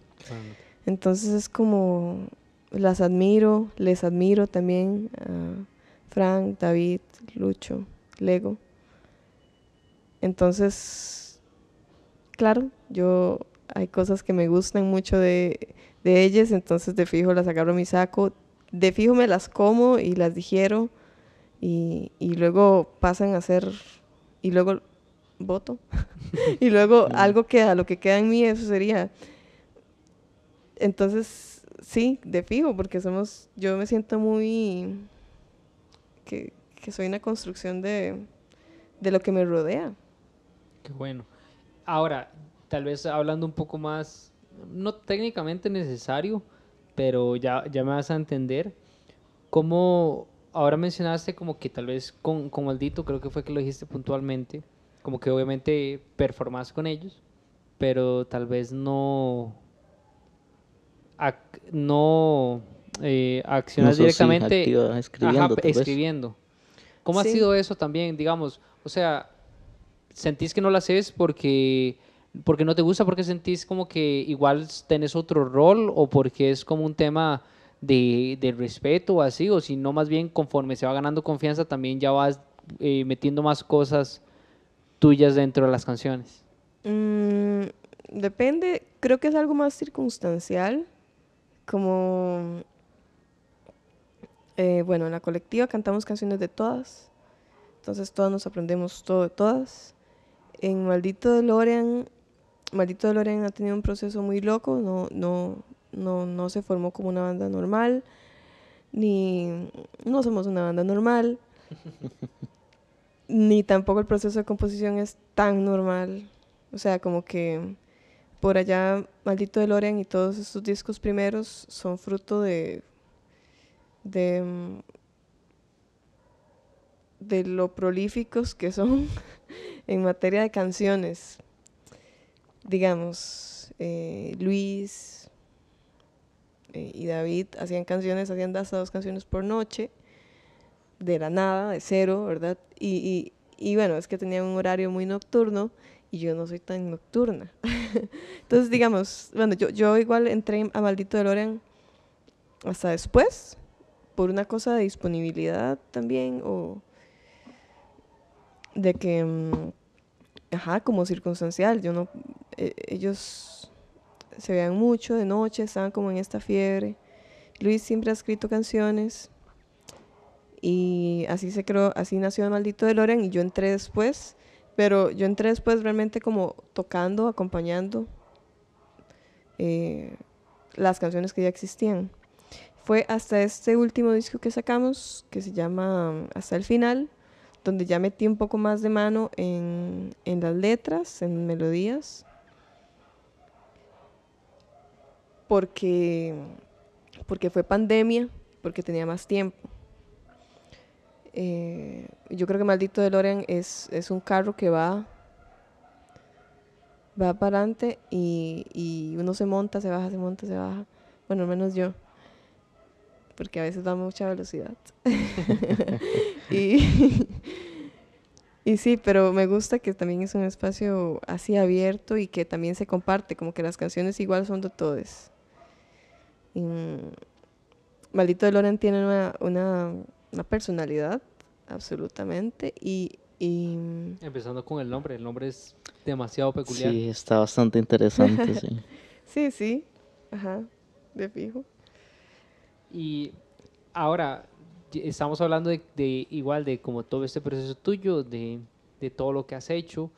Entonces es como, las admiro, les admiro también a Frank, David, Lucho, Lego. Entonces, claro, yo hay cosas que me gustan mucho de, ellas, entonces de fijo las agarro mi saco, de fijo me las como y las digiero y, y luego pasan a ser, y luego voto, y luego algo queda, lo que queda en mí, eso sería entonces, sí, de fijo, porque somos, yo me siento muy, que, que soy una construcción de, de lo que me rodea. Qué bueno. Ahora, tal vez hablando un poco más, no técnicamente necesario, pero ya, ya me vas a entender, cómo ahora mencionaste como que tal vez con, con Maldito, creo que fue que lo dijiste puntualmente, como que obviamente performás con ellos, pero tal vez no no eh, accionar directamente escribiendo, ¿Cómo ha sido eso también, digamos? O sea, ¿sentís que no lo haces porque, porque no te gusta, porque sentís como que igual tenés otro rol o porque es como un tema de, respeto o así? O si no, más bien conforme se va ganando confianza también ya vas eh, metiendo más cosas tuyas dentro de las canciones. Mm, depende, creo que es algo más circunstancial como, eh, bueno, en la colectiva cantamos canciones de todas, entonces todas nos aprendemos todo de todas. En Maldito de Lorean, Maldito de Lorean ha tenido un proceso muy loco, no, no, no, no se formó como una banda normal, ni no somos una banda normal, ni tampoco el proceso de composición es tan normal. O sea, como que por allá Maldito de DeLorean y todos estos discos primeros son fruto de, de, mm, lo prolíficos que son en materia de canciones. Digamos, eh, Luis eh, y David hacían canciones, hacían hasta dos canciones por noche, de la nada, de cero, ¿verdad? Y, y bueno, es que tenían un horario muy nocturno y yo no soy tan nocturna. Entonces, digamos, bueno, yo, yo igual entré a Maldito de Loren hasta después, por una cosa de disponibilidad también, o de que, mm, ajá, como circunstancial, yo no, e, ellos se veían mucho de noche, estaban como en esta fiebre. Luis siempre ha escrito canciones y así se creó, así nació maldito Maldito Loren y yo entré después pero yo entré después realmente como tocando, acompañando eh, las canciones que ya existían. Fue hasta este último disco que sacamos, que se llama um, Hasta el Final, donde ya metí un poco más de mano en, en las letras, en melodías. Porque, porque fue pandemia, porque tenía más tiempo. Eh, yo creo que Maldito de Loren es, es un carro que va, va para adelante y, uno se monta, se baja, se monta, se baja. Bueno, al menos yo, porque a veces da mucha velocidad. y, sí, pero me gusta que también es un espacio así abierto y que también se comparte, como que las canciones igual son de todos. Mm, Maldito de Loren tiene una una personalidad, absolutamente. Y, mm, Empezando con el nombre, el nombre es demasiado peculiar. Sí, está bastante interesante, sí. sí, sí, ajá, de fijo. Y ahora, estamos hablando de, igual, de como todo este proceso tuyo, de, de todo lo que has hecho.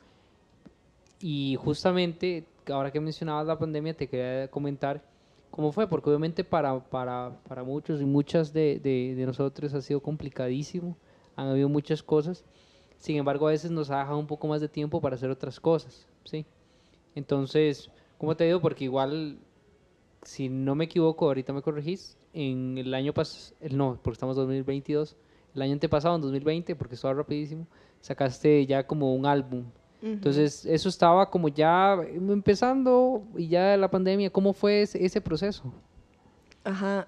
Y justamente, ahora que mencionabas la pandemia, te quería comentar cómo fue, porque obviamente para, para, muchos y muchas de, nosotros ha sido complicadísimo, han habido muchas cosas, sin embargo a veces nos ha dejado un poco más de tiempo para hacer otras cosas, ¿sí? Entonces, ¿cómo te digo? Porque igual, si no me equivoco, ahorita me corregís, en el año pasado, no, porque estamos en 2022, el año antepasado, en 2020, porque estaba rapidísimo, sacaste ya como un álbum, entonces, eso estaba como ya empezando y ya la pandemia. ¿Cómo fue ese, proceso? Ajá,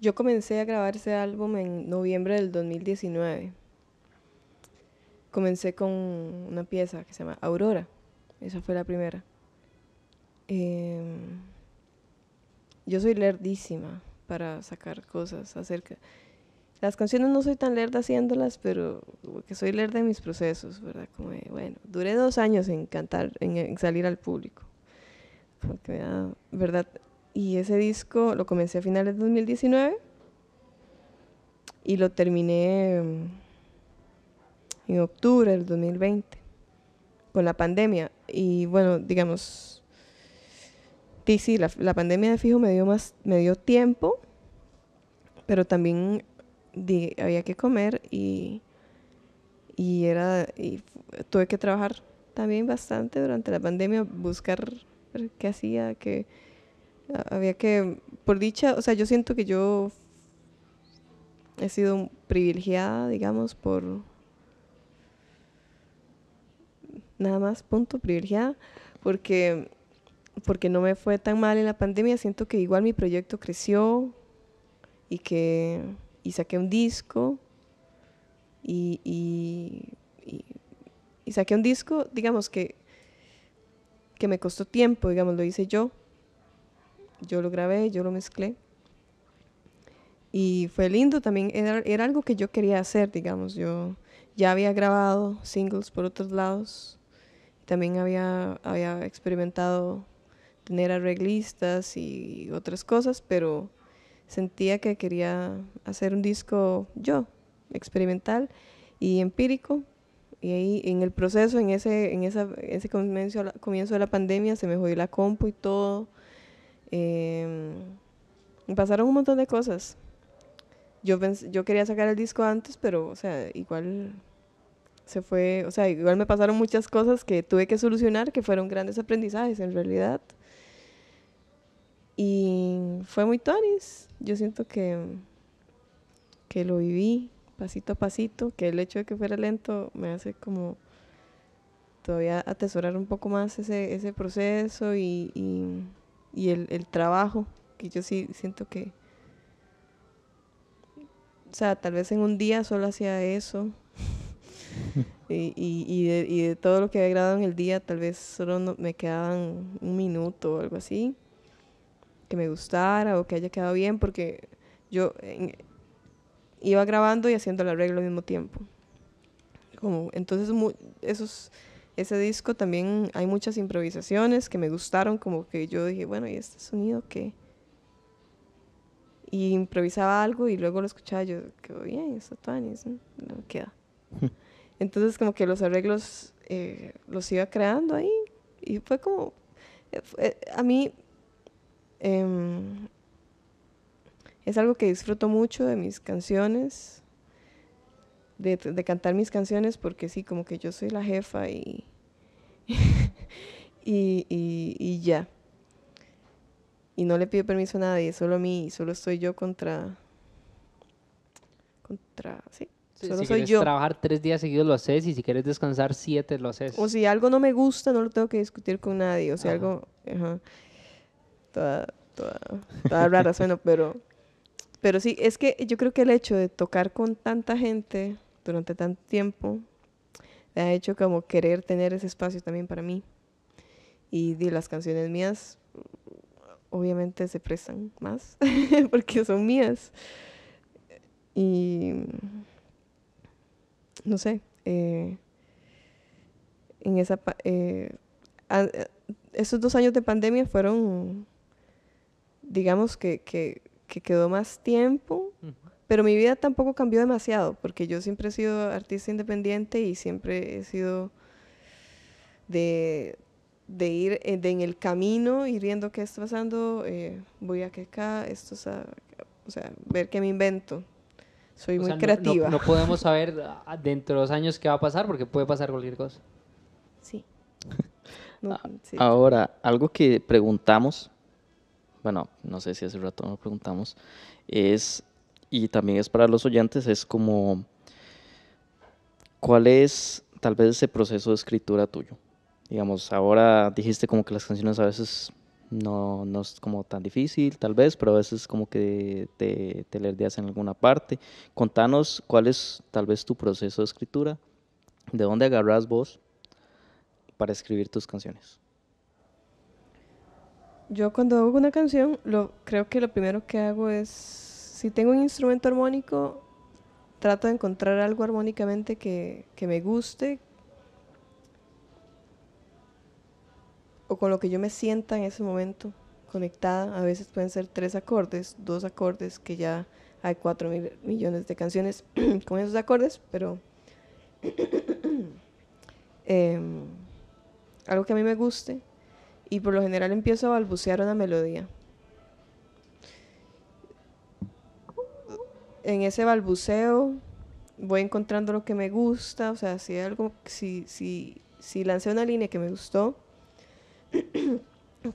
yo comencé a grabar ese álbum en noviembre del 2019. Comencé con una pieza que se llama Aurora. Esa fue la primera. Em, yo soy lerdísima para sacar cosas acerca. Las canciones no soy tan lerda haciéndolas, pero que soy lerda en mis procesos, ¿verdad? Como, bueno, duré dos años en cantar, en, salir al público. ¿verdad? Y ese disco lo comencé a finales de 2019 y lo terminé mm, en octubre del 2020 con la pandemia. Y bueno, digamos, sí, sí, la, la pandemia de fijo me dio, más, me dio tiempo, pero también había que comer y, y era, y tuve que trabajar también bastante durante la pandemia, buscar qué hacía, que había que, por dicha, o sea, yo siento que yo he sido privilegiada, digamos, por nada más, punto, privilegiada, porque, porque no me fue tan mal en la pandemia, siento que igual mi proyecto creció y que y saqué un disco y, saqué un disco, digamos que, que me costó tiempo, digamos, lo hice yo. Yo lo grabé, yo lo mezclé. Y fue lindo también, era, algo que yo quería hacer, digamos, yo ya había grabado singles por otros lados, también había, había experimentado tener arreglistas y otras cosas, pero sentía que quería hacer un disco yo, experimental y empírico. Y ahí en el proceso, en ese, en esa, ese comienzo, comienzo de la pandemia, se me jodió la compu y todo. Eh, pasaron un montón de cosas. Yo, yo quería sacar el disco antes, pero, o sea, igual se fue, o sea, igual me pasaron muchas cosas que tuve que solucionar, que fueron grandes aprendizajes en realidad. Y fue muy toris, Yo siento que, que lo viví pasito a pasito, que el hecho de que fuera lento me hace como todavía atesorar un poco más ese, proceso y, el, trabajo, que yo sí siento que, o sea, tal vez en un día solo hacía eso. y, de, todo lo que había grabado en el día, tal vez solo me quedaban un minuto o algo así me gustara o que haya quedado bien, porque yo iba grabando y haciendo el arreglo al mismo tiempo. Como, entonces, esos, ese disco también hay muchas improvisaciones que me gustaron, como que yo dije, bueno, ¿y este sonido que Y improvisaba algo y luego lo escuchaba yo, quedó bien, está tan, no queda. Entonces, como que los arreglos eh, los iba creando ahí y fue como, eh, eh, a mí Em, es algo que disfruto mucho de mis canciones, de, cantar mis canciones, porque sí, como que yo soy la jefa y, y, ya. Y no le pido permiso a nadie, solo a mí, solo estoy yo contra... Contra... Sí, Solo si soy quieres yo. trabajar tres días seguidos lo haces y si quieres descansar siete lo haces. O si algo no me gusta no lo tengo que discutir con nadie. O si sea, algo toda, toda, toda rara pero, pero sí, es que yo creo que el hecho de tocar con tanta gente durante tanto tiempo me ha hecho como querer tener ese espacio también para mí. Y las canciones mías, obviamente se prestan más, porque son mías. Y no sé, eh, en esa... Eh, eh, esos dos años de pandemia fueron digamos que, quedó más tiempo, pero mi vida tampoco cambió demasiado, porque yo siempre he sido artista independiente y siempre he sido de, ir eh, en el camino, ir viendo qué está pasando, eh, voy a que acá, esto, o sea, ver qué me invento. Soy muy creativa. No, podemos saber ah, dentro de los años qué va a pasar, porque puede pasar cualquier cosa. sí. Ah, ahora, algo que preguntamos bueno, no sé si hace rato nos preguntamos, es, y también es para los oyentes, es como, ¿cuál es tal vez ese proceso de escritura tuyo? Digamos, ahora dijiste como que las canciones a veces no, es como tan difícil, tal vez, pero a veces como que te, te en alguna parte. Contanos cuál es tal vez tu proceso de escritura, de dónde agarras vos para escribir tus canciones yo cuando hago una canción, lo, creo que lo primero que hago es, si tengo un instrumento armónico, trato de encontrar algo armónicamente que, me guste o con lo que yo me sienta en ese momento conectada. A veces pueden ser tres acordes, dos acordes, que ya hay cuatro mil millones de canciones con esos acordes, pero em, algo que a mí me guste y por lo general empiezo a balbucear una melodía. En ese balbuceo voy encontrando lo que me gusta, o sea, si algo, si, si, si lancé una línea que me gustó,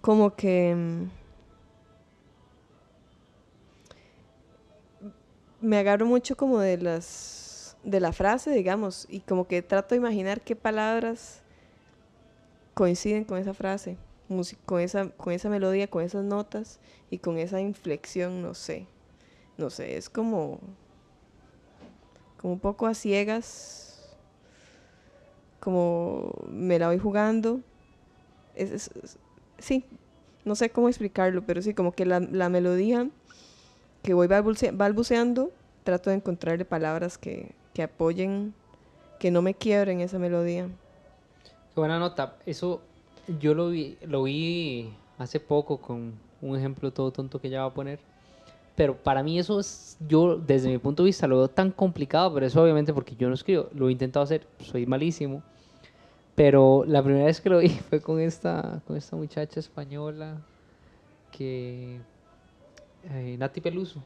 como que mm, me agarro mucho como de las de la frase, digamos, y como que trato de imaginar qué palabras coinciden con esa frase con esa, con esa melodía, con esas notas y con esa inflexión, no sé. No sé, es como, como un poco a ciegas, como me la voy jugando. Es, sí, no sé cómo explicarlo, pero sí, como que la, la melodía que voy balbuceando, trato de encontrarle palabras que, que apoyen, que no me quiebren esa melodía. Qué buena nota. Eso yo lo vi, hace poco con un ejemplo todo tonto que ya va a poner. Pero para mí eso es, yo desde mi punto de vista lo veo tan complicado, pero eso obviamente porque yo no escribo, lo he intentado hacer, soy malísimo. Pero la primera vez que lo vi fue con esta, con esta muchacha española que... Eh, Nati Peluso.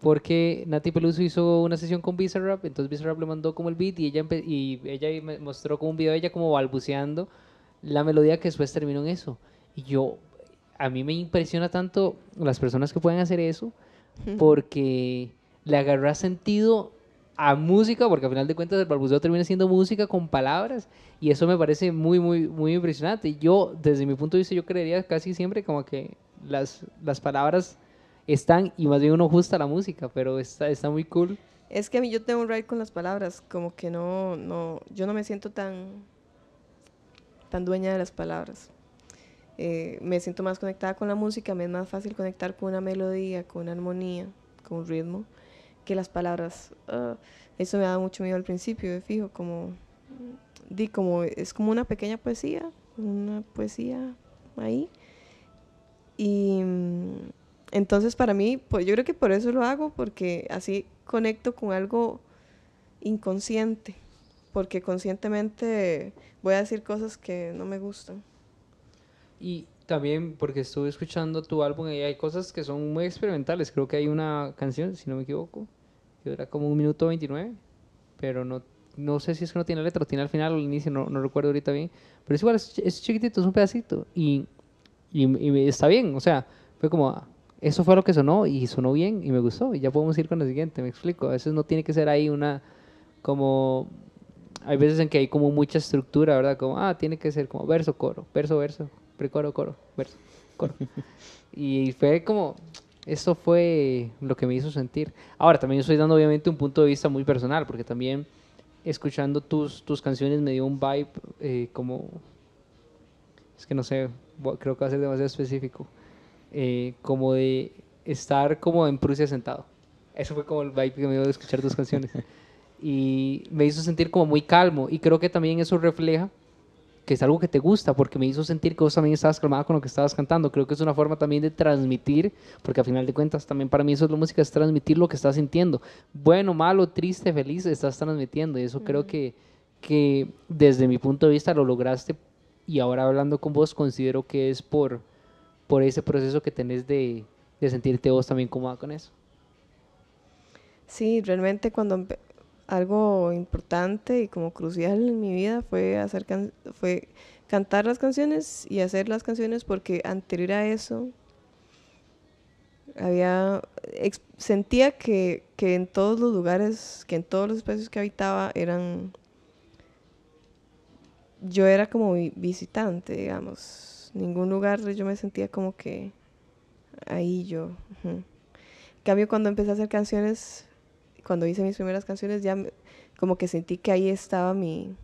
Porque Nati Peluso hizo una sesión con Bizarrap, entonces Bizarrap le mandó como el beat y ella, y ella me mostró como un video de ella como balbuceando la melodía que después terminó en eso. Y yo, a mí me impresiona tanto las personas que pueden hacer eso, porque le agarras sentido a música, porque al final de cuentas el balbuceo termina siendo música con palabras, y eso me parece muy, muy, muy impresionante. Yo, desde mi punto de vista, yo creería casi siempre como que las, las palabras están, y más bien uno gusta la música, pero está, está muy cool. Es que a mí yo tengo un ride con las palabras, como que no, no, yo no me siento tan tan dueña de las palabras. Eh, me siento más conectada con la música, me es más fácil conectar con una melodía, con una armonía, con un ritmo, que las palabras. Ah, eso me da mucho miedo al principio, de fijo, como, di, como es como una pequeña poesía, una poesía ahí. Y mm, entonces para mí, pues yo creo que por eso lo hago, porque así conecto con algo inconsciente, porque conscientemente voy a decir cosas que no me gustan. Y también porque estuve escuchando tu álbum y hay cosas que son muy experimentales. Creo que hay una canción, si no me equivoco, que dura como un minuto 29, pero no, no sé si es que no tiene letra, tiene al final o al inicio, no, no recuerdo ahorita bien. Pero es igual, es, chiquitito, es un pedacito. Y, y, y, está bien, o sea, fue como, ah, eso fue lo que sonó y sonó bien y me gustó. Y ya podemos ir con lo siguiente, me explico. A veces no tiene que ser ahí una como hay veces en que hay como mucha estructura, ¿verdad? Como, ah, tiene que ser como verso, coro, verso, verso, precoro, coro, verso, coro. y fue como, eso fue lo que me hizo sentir. Ahora, también estoy dando obviamente un punto de vista muy personal, porque también escuchando tus, tus canciones me dio un vibe eh, como, es que no sé, creo que va a ser demasiado específico, eh, como de estar como en Prusia sentado. Eso fue como el vibe que me dio de escuchar tus canciones. y me hizo sentir como muy calmo y creo que también eso refleja que es algo que te gusta, porque me hizo sentir que vos también estabas calmada con lo que estabas cantando. Creo que es una forma también de transmitir, porque al final de cuentas también para mí eso es la música, es transmitir lo que estás sintiendo. Bueno, malo, triste, feliz, estás transmitiendo. Y eso creo que, que desde mi punto de vista lo lograste y ahora hablando con vos considero que es por, por ese proceso que tenés de, de sentirte vos también cómoda con eso. Sí, realmente cuando algo importante y como crucial en mi vida fue, hacer fue cantar las canciones y hacer las canciones porque anterior a eso había sentía que, en todos los lugares, que en todos los espacios que habitaba eran yo era como visitante, digamos. Ningún lugar yo me sentía como que ahí yo. En cambio cuando empecé a hacer canciones cuando hice mis primeras canciones, ya como que sentí que ahí estaba mi,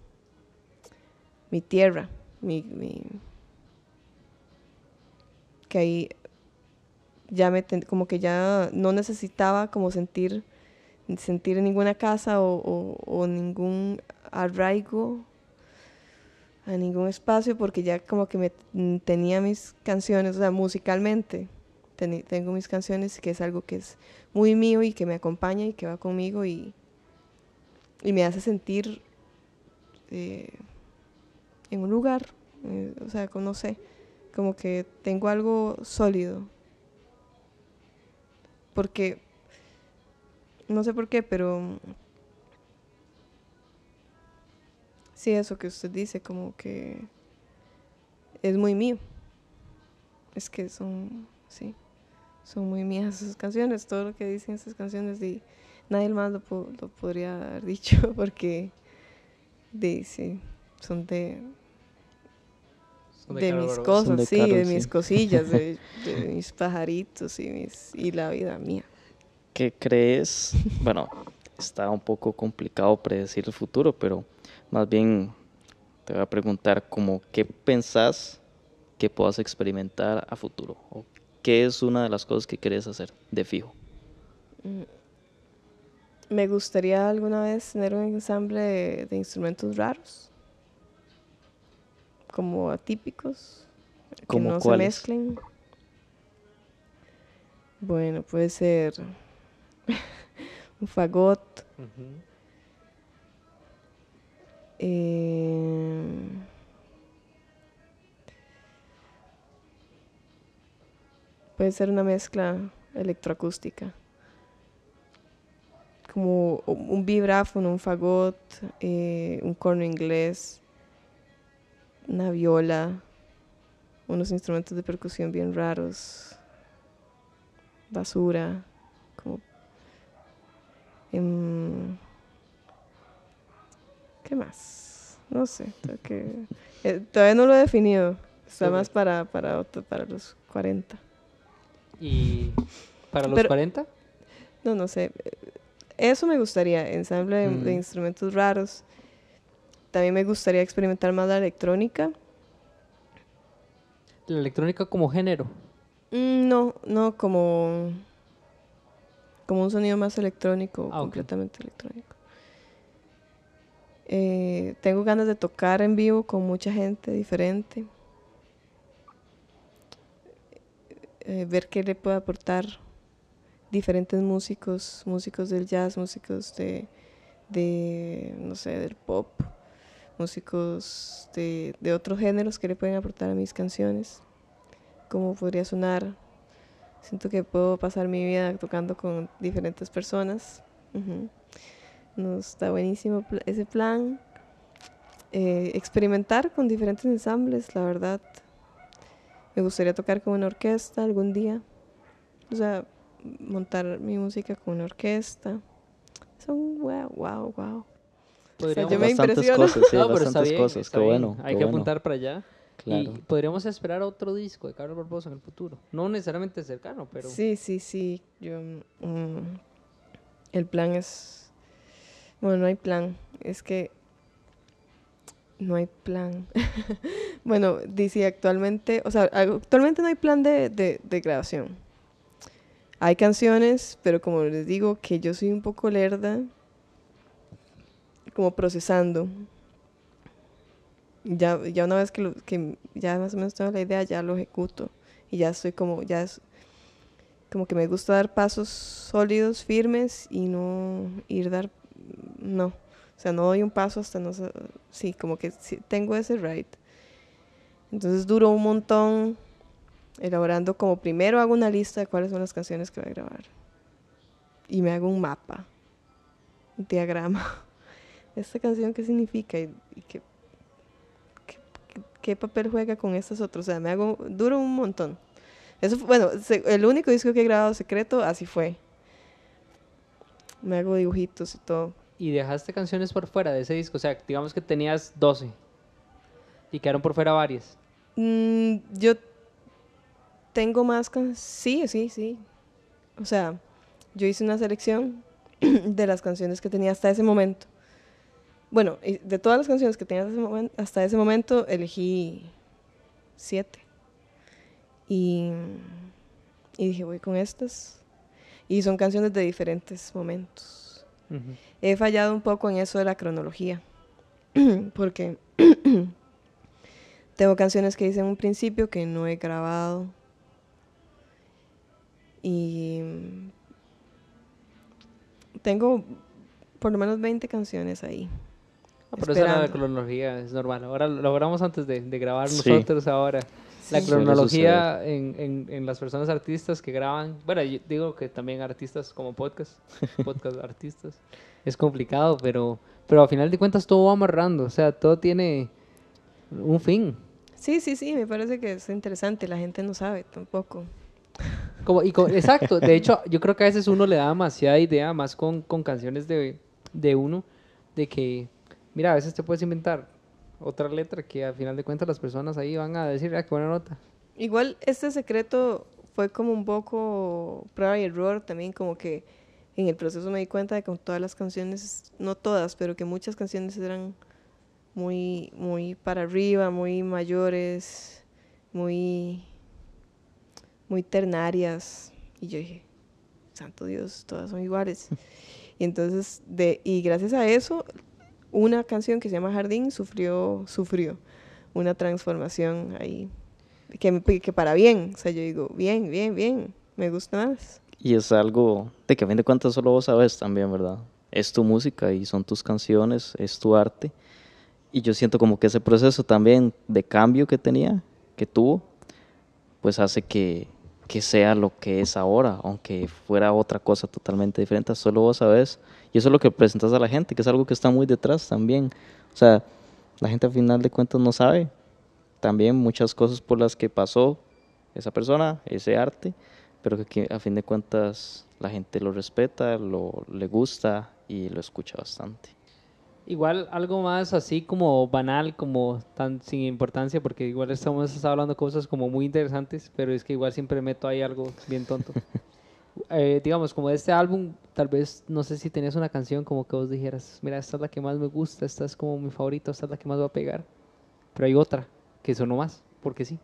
mi tierra, mi, que ahí ya me como que ya no necesitaba como sentir sentir ninguna casa o, ningún arraigo a ningún espacio porque ya como que me mm, tenía mis canciones, o sea, musicalmente tengo mis canciones que es algo que es muy mío y que me acompaña y que va conmigo y, me hace sentir eh, en un lugar, eh, o sea, como, no sé, como que tengo algo sólido. Porque, no sé por qué, pero... Sí, eso que usted dice, como que es muy mío. Es que son, sí son muy mías sus canciones, todo lo que dicen esas canciones y nadie más lo, lo, podría haber dicho porque dice son de mis cosas, de sí, de mis cosillas, de, mis pajaritos y, y la vida mía. ¿Qué crees? Bueno, está un poco complicado predecir el futuro, pero más bien te voy a preguntar como qué pensás que puedas experimentar a futuro ¿qué es una de las cosas que querés hacer de fijo? Mm, me gustaría alguna vez tener un ensamble de, instrumentos raros, como atípicos, que no se mezclen. Bueno, puede ser un fagot. Puede ser una mezcla electroacústica. Como un vibráfono, un fagot, eh, un corno inglés, una viola, unos instrumentos de percusión bien raros, basura, como... Em, ¿Qué más? No sé, eh, todavía no lo he definido. Está más para, para, para los 40. ¿Y para los 40? No, no sé. Eso me gustaría, ensamble de, mm. instrumentos raros. También me gustaría experimentar más la electrónica. ¿La electrónica como género? Mm, no, no, como, como un sonido más electrónico, ah, completamente electrónico. Eh, tengo ganas de tocar en vivo con mucha gente diferente. Eh, ver qué le puede aportar diferentes músicos, músicos del jazz, músicos de, no sé, del pop, músicos de, otros géneros que le pueden aportar a mis canciones, cómo podría sonar. Siento que puedo pasar mi vida tocando con diferentes personas. Nos está buenísimo ese plan. Eh, experimentar con diferentes ensambles, la verdad. Me gustaría tocar con una orquesta algún día. O sea, montar mi música con una orquesta. un wow, wow, wow. yo me Cosas, sí, pero bien, cosas. qué bueno. Hay que apuntar para allá. Y podríamos esperar otro disco de Carlos Barbosa en el futuro. No necesariamente cercano, pero. Sí, sí, sí. Yo, mm, el plan es. Bueno, no hay plan. Es que. No hay plan. Bueno, dice actualmente, o sea, actualmente no hay plan de, grabación. Hay canciones, pero como les digo, que yo soy un poco lerda, como procesando. Ya, ya una vez que, que ya más o menos tengo la idea, ya lo ejecuto. Y ya estoy como, ya es, como que me gusta dar pasos sólidos, firmes y no ir dar, no. O sea, no doy un paso hasta no... Sí, como que tengo ese right. Entonces duró un montón elaborando como primero hago una lista de cuáles son las canciones que voy a grabar. Y me hago un mapa, un diagrama. ¿Esta canción qué significa? ¿Y, qué, qué, papel juega con estas otras? O sea, me hago, duro un montón. Eso, bueno, el único disco que he grabado secreto, así fue. Me hago dibujitos y todo. ¿Y dejaste canciones por fuera de ese disco? O sea, digamos que tenías 12 y quedaron por fuera varias. Mm, yo tengo más... Sí, sí, sí. O sea, yo hice una selección de las canciones que tenía hasta ese momento. Bueno, de todas las canciones que tenía hasta ese, momento, elegí siete. Y, dije, voy con estas. Y son canciones de diferentes momentos. He fallado un poco en eso de la cronología, porque Tengo canciones que hice en un principio que no he grabado. Y tengo por lo menos 20 canciones ahí. Ah, por eso la cronología, es normal. Ahora lo logramos antes de, grabar nosotros ahora. La cronología en, en, las personas artistas que graban, bueno, yo digo que también artistas como podcast, podcast artistas, es complicado, pero, pero al final de cuentas todo va amarrando, o sea, todo tiene un fin. Sí, sí, sí, me parece que es interesante, la gente no sabe tampoco. Como, y exacto, de hecho yo creo que a veces uno le da demasiada idea, más con, canciones de, uno, de que, mira, a veces te puedes inventar otra letra que al final de cuentas las personas ahí van a decir, ah, qué buena nota. Igual este secreto fue como un poco prueba y error también, como que en el proceso me di cuenta de que con todas las canciones, no todas, pero que muchas canciones eran muy, muy para arriba, muy mayores, muy, muy ternarias. Y yo dije, santo Dios, todas son iguales. y entonces, de, y gracias a eso, una canción que se llama Jardín sufrió, sufrió una transformación ahí, que, que para bien, o sea, yo digo, bien, bien, bien, me gusta más. Y es algo de que a fin de cuentas solo vos sabes también, ¿verdad? Es tu música y son tus canciones, es tu arte. Y yo siento como que ese proceso también de cambio que tenía, que tuvo, pues hace que, sea lo que es ahora, aunque fuera otra cosa totalmente diferente, solo vos sabés. Y eso es lo que presentas a la gente, que es algo que está muy detrás también. O sea, la gente al final de cuentas no sabe también muchas cosas por las que pasó esa persona, ese arte, pero que a fin de cuentas la gente lo respeta, lo, le gusta y lo escucha bastante. Igual algo más así como banal, como tan sin importancia, porque igual estamos hablando cosas como muy interesantes, pero es que igual siempre meto ahí algo bien tonto. Eh, digamos, como de este álbum, tal vez no sé si tenías una canción como que vos dijeras, mira, esta es la que más me gusta, esta es como mi favorita, esta es la que más va a pegar, pero hay otra que sonó más, porque sí.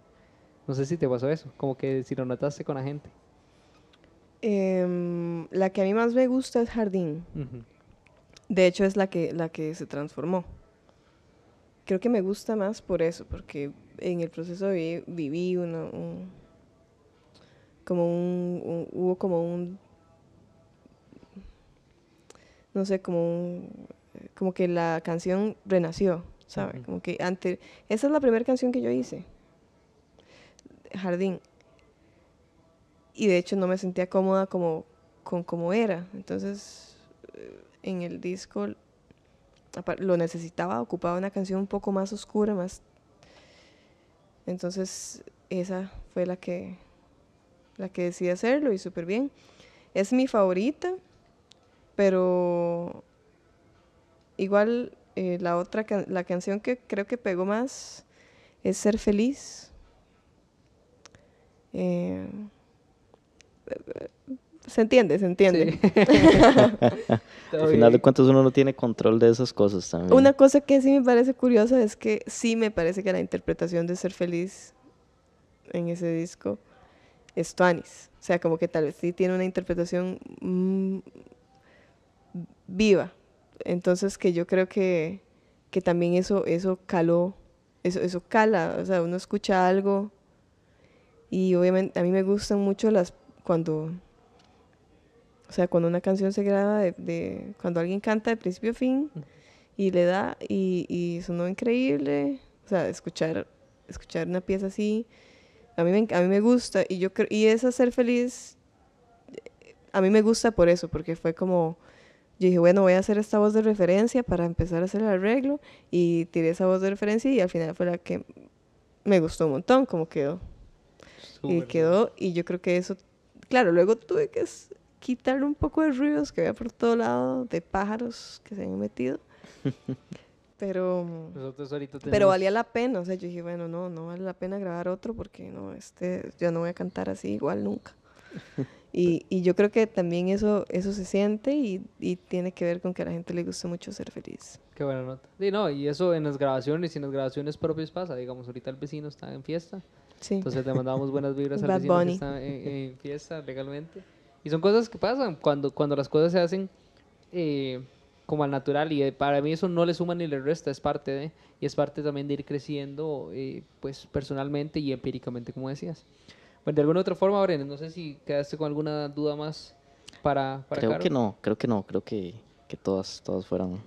No sé si te pasó eso, como que si lo notaste con la gente. Em, la que a mí más me gusta es Jardín. Uh de hecho, es la que, la que se transformó. Creo que me gusta más por eso, porque en el proceso viví como un, hubo como un, no sé, como un, como que la canción renació, ¿sabes? Como que antes, esa es la primera canción que yo hice, Jardín. Y de hecho no me sentía cómoda como, con como era. Entonces eh, en el disco lo necesitaba, ocupaba una canción un poco más oscura, más... Entonces esa fue la que, la que decidí hacerlo y súper bien. Es mi favorita, pero igual eh, la otra, la canción que creo que pegó más es Ser Feliz. Eh, se entiende, se entiende. Al final de cuentas uno no tiene control de esas cosas también. Una cosa que sí me parece curiosa es que sí me parece que la interpretación de ser feliz en ese disco es Tuanis. O sea, como que tal vez sí tiene una interpretación mm, viva. Entonces que yo creo que, también eso, eso caló, eso, eso cala. O sea, uno escucha algo y obviamente a mí me gustan mucho las cuando o sea, cuando una canción se graba, de, cuando alguien canta de principio a fin y le da y, y sonó increíble. O sea, escuchar, escuchar una pieza así, a mí me, a mí me gusta y, yo y es hacer feliz, a mí me gusta por eso, porque fue como... Yo dije, bueno, voy a hacer esta voz de referencia para empezar a hacer el arreglo y tiré esa voz de referencia y al final fue la que me gustó un montón como quedó. y quedó, y yo creo que eso, claro, luego tuve que quitar un poco de ruidos que había por todo lado, de pájaros que se habían metido. pero pero valía la pena, o sea, yo dije, bueno, no, no vale la pena grabar otro porque no, este, yo no voy a cantar así igual nunca. y, y, yo creo que también eso, eso se siente y, y, tiene que ver con que a la gente le gusta mucho ser feliz. Qué buena nota. Sí, no, y eso en las grabaciones y en las grabaciones propias pasa, digamos, ahorita el vecino está en fiesta, sí. entonces te mandamos buenas vibras al vecino que está en fiesta legalmente. Y son cosas que pasan cuando, cuando las cosas se hacen eh, como al natural y eh, para mí eso no le suma ni le resta, es parte de, y es parte también de ir creciendo eh, pues personalmente y empíricamente, como decías. Bueno, pues, de alguna otra forma, Brenes, no sé si quedaste con alguna duda más para... creo que no, creo que no, creo que, que todas, todas fueron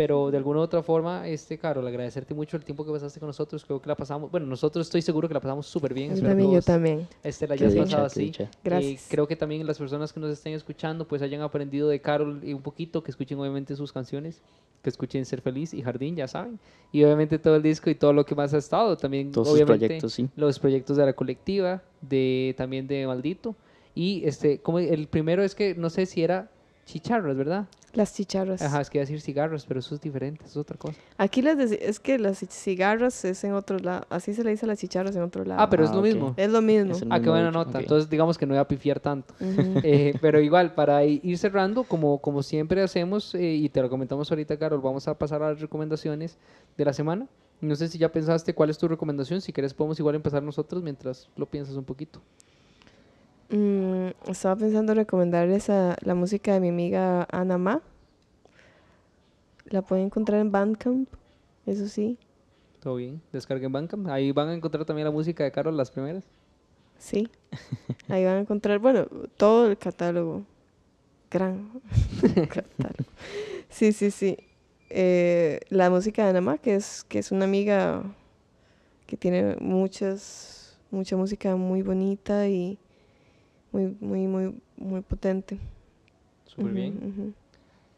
pero de alguna u otra forma, este, Carol, agradecerte mucho el tiempo que pasaste con nosotros. Creo que la pasamos, bueno, nosotros estoy seguro que la pasamos súper bien. Yo también, yo también. Este, la hayas pasado así. Eh, Gracias. creo que también las personas que nos estén escuchando, pues hayan aprendido de Carol un poquito, que escuchen obviamente sus canciones, que escuchen Ser Feliz y Jardín, ya saben. Y obviamente todo el disco y todo lo que más ha estado. También, Todos proyectos, sí. los proyectos de la colectiva, de también de Maldito. Y este, como el primero es que no sé si era Chicharras, ¿verdad? Las chicharras. Ajá, es que iba a decir cigarras, pero eso es diferente, es otra cosa. Aquí las es que las cigarras es en otro lado, así se le dice a las chicharras en otro lado. Ah, pero es, ah, lo mismo. es lo mismo. Ah, qué buena nota. Entonces digamos que no voy a pifiar tanto. Eh, pero igual, para ir cerrando, como, como siempre hacemos, eh, y te lo comentamos ahorita, Carol, vamos a pasar a las recomendaciones de la semana. No sé si ya pensaste cuál es tu recomendación, si querés podemos igual empezar nosotros mientras lo piensas un poquito. Mm, estaba pensando recomendarles a la música de mi amiga Ana La pueden encontrar en Bandcamp, eso sí. Todo bien, descarguen Bandcamp. Ahí van a encontrar también la música de Carol, las primeras. Sí, ahí van a encontrar, bueno, todo el catálogo. Gran catálogo. Sí, sí, sí. Eh, la música de Ana que es, que es una amiga que tiene muchas, mucha música muy bonita y muy, muy, muy, muy potente. Súper bien.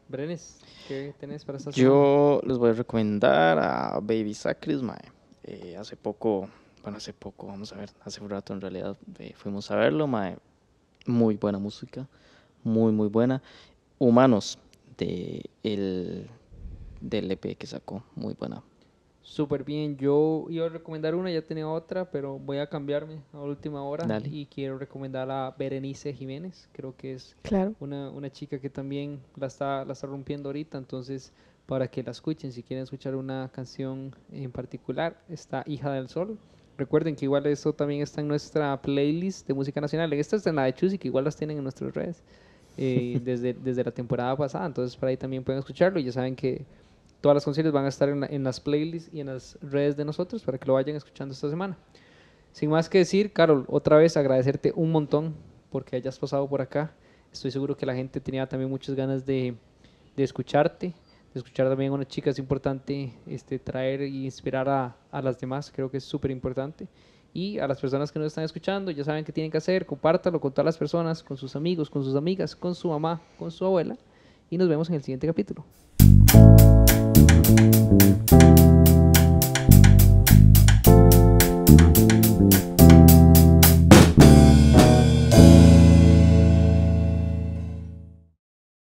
Brenes, ¿qué tenés para esta Yo les voy a recomendar a Baby Sacris, mae. Eh, hace poco, bueno, hace poco, vamos a ver, hace un rato en realidad eh, fuimos a verlo, mae. Muy buena música, muy, muy buena. Humanos, de el, del EP que sacó, muy buena súper bien. Yo iba a recomendar una, ya tenía otra, pero voy a cambiarme a última hora y quiero recomendar a Berenice Jiménez. Creo que es una, una, chica que también la está, la está rompiendo ahorita, entonces para que la escuchen, si quieren escuchar una canción en particular, está Hija del Sol. Recuerden que igual eso también está en nuestra playlist de música nacional. Esta es en la de Chus que igual las tienen en nuestras redes eh, desde, desde la temporada pasada. Entonces, Para ahí también pueden escucharlo. Y ya saben que Todas las canciones van a estar en, las playlists y en las redes de nosotros para que lo vayan escuchando esta semana. Sin más que decir, Carol, otra vez agradecerte un montón porque hayas pasado por acá. Estoy seguro que la gente tenía también muchas ganas de, escucharte, de escuchar también a una chica. Es importante este, traer e inspirar a, a las demás, creo que es súper importante. Y a las personas que nos están escuchando, ya saben qué tienen que hacer, compártalo con todas las personas, con sus amigos, con sus amigas, con su mamá, con su abuela. Y nos vemos en el siguiente capítulo.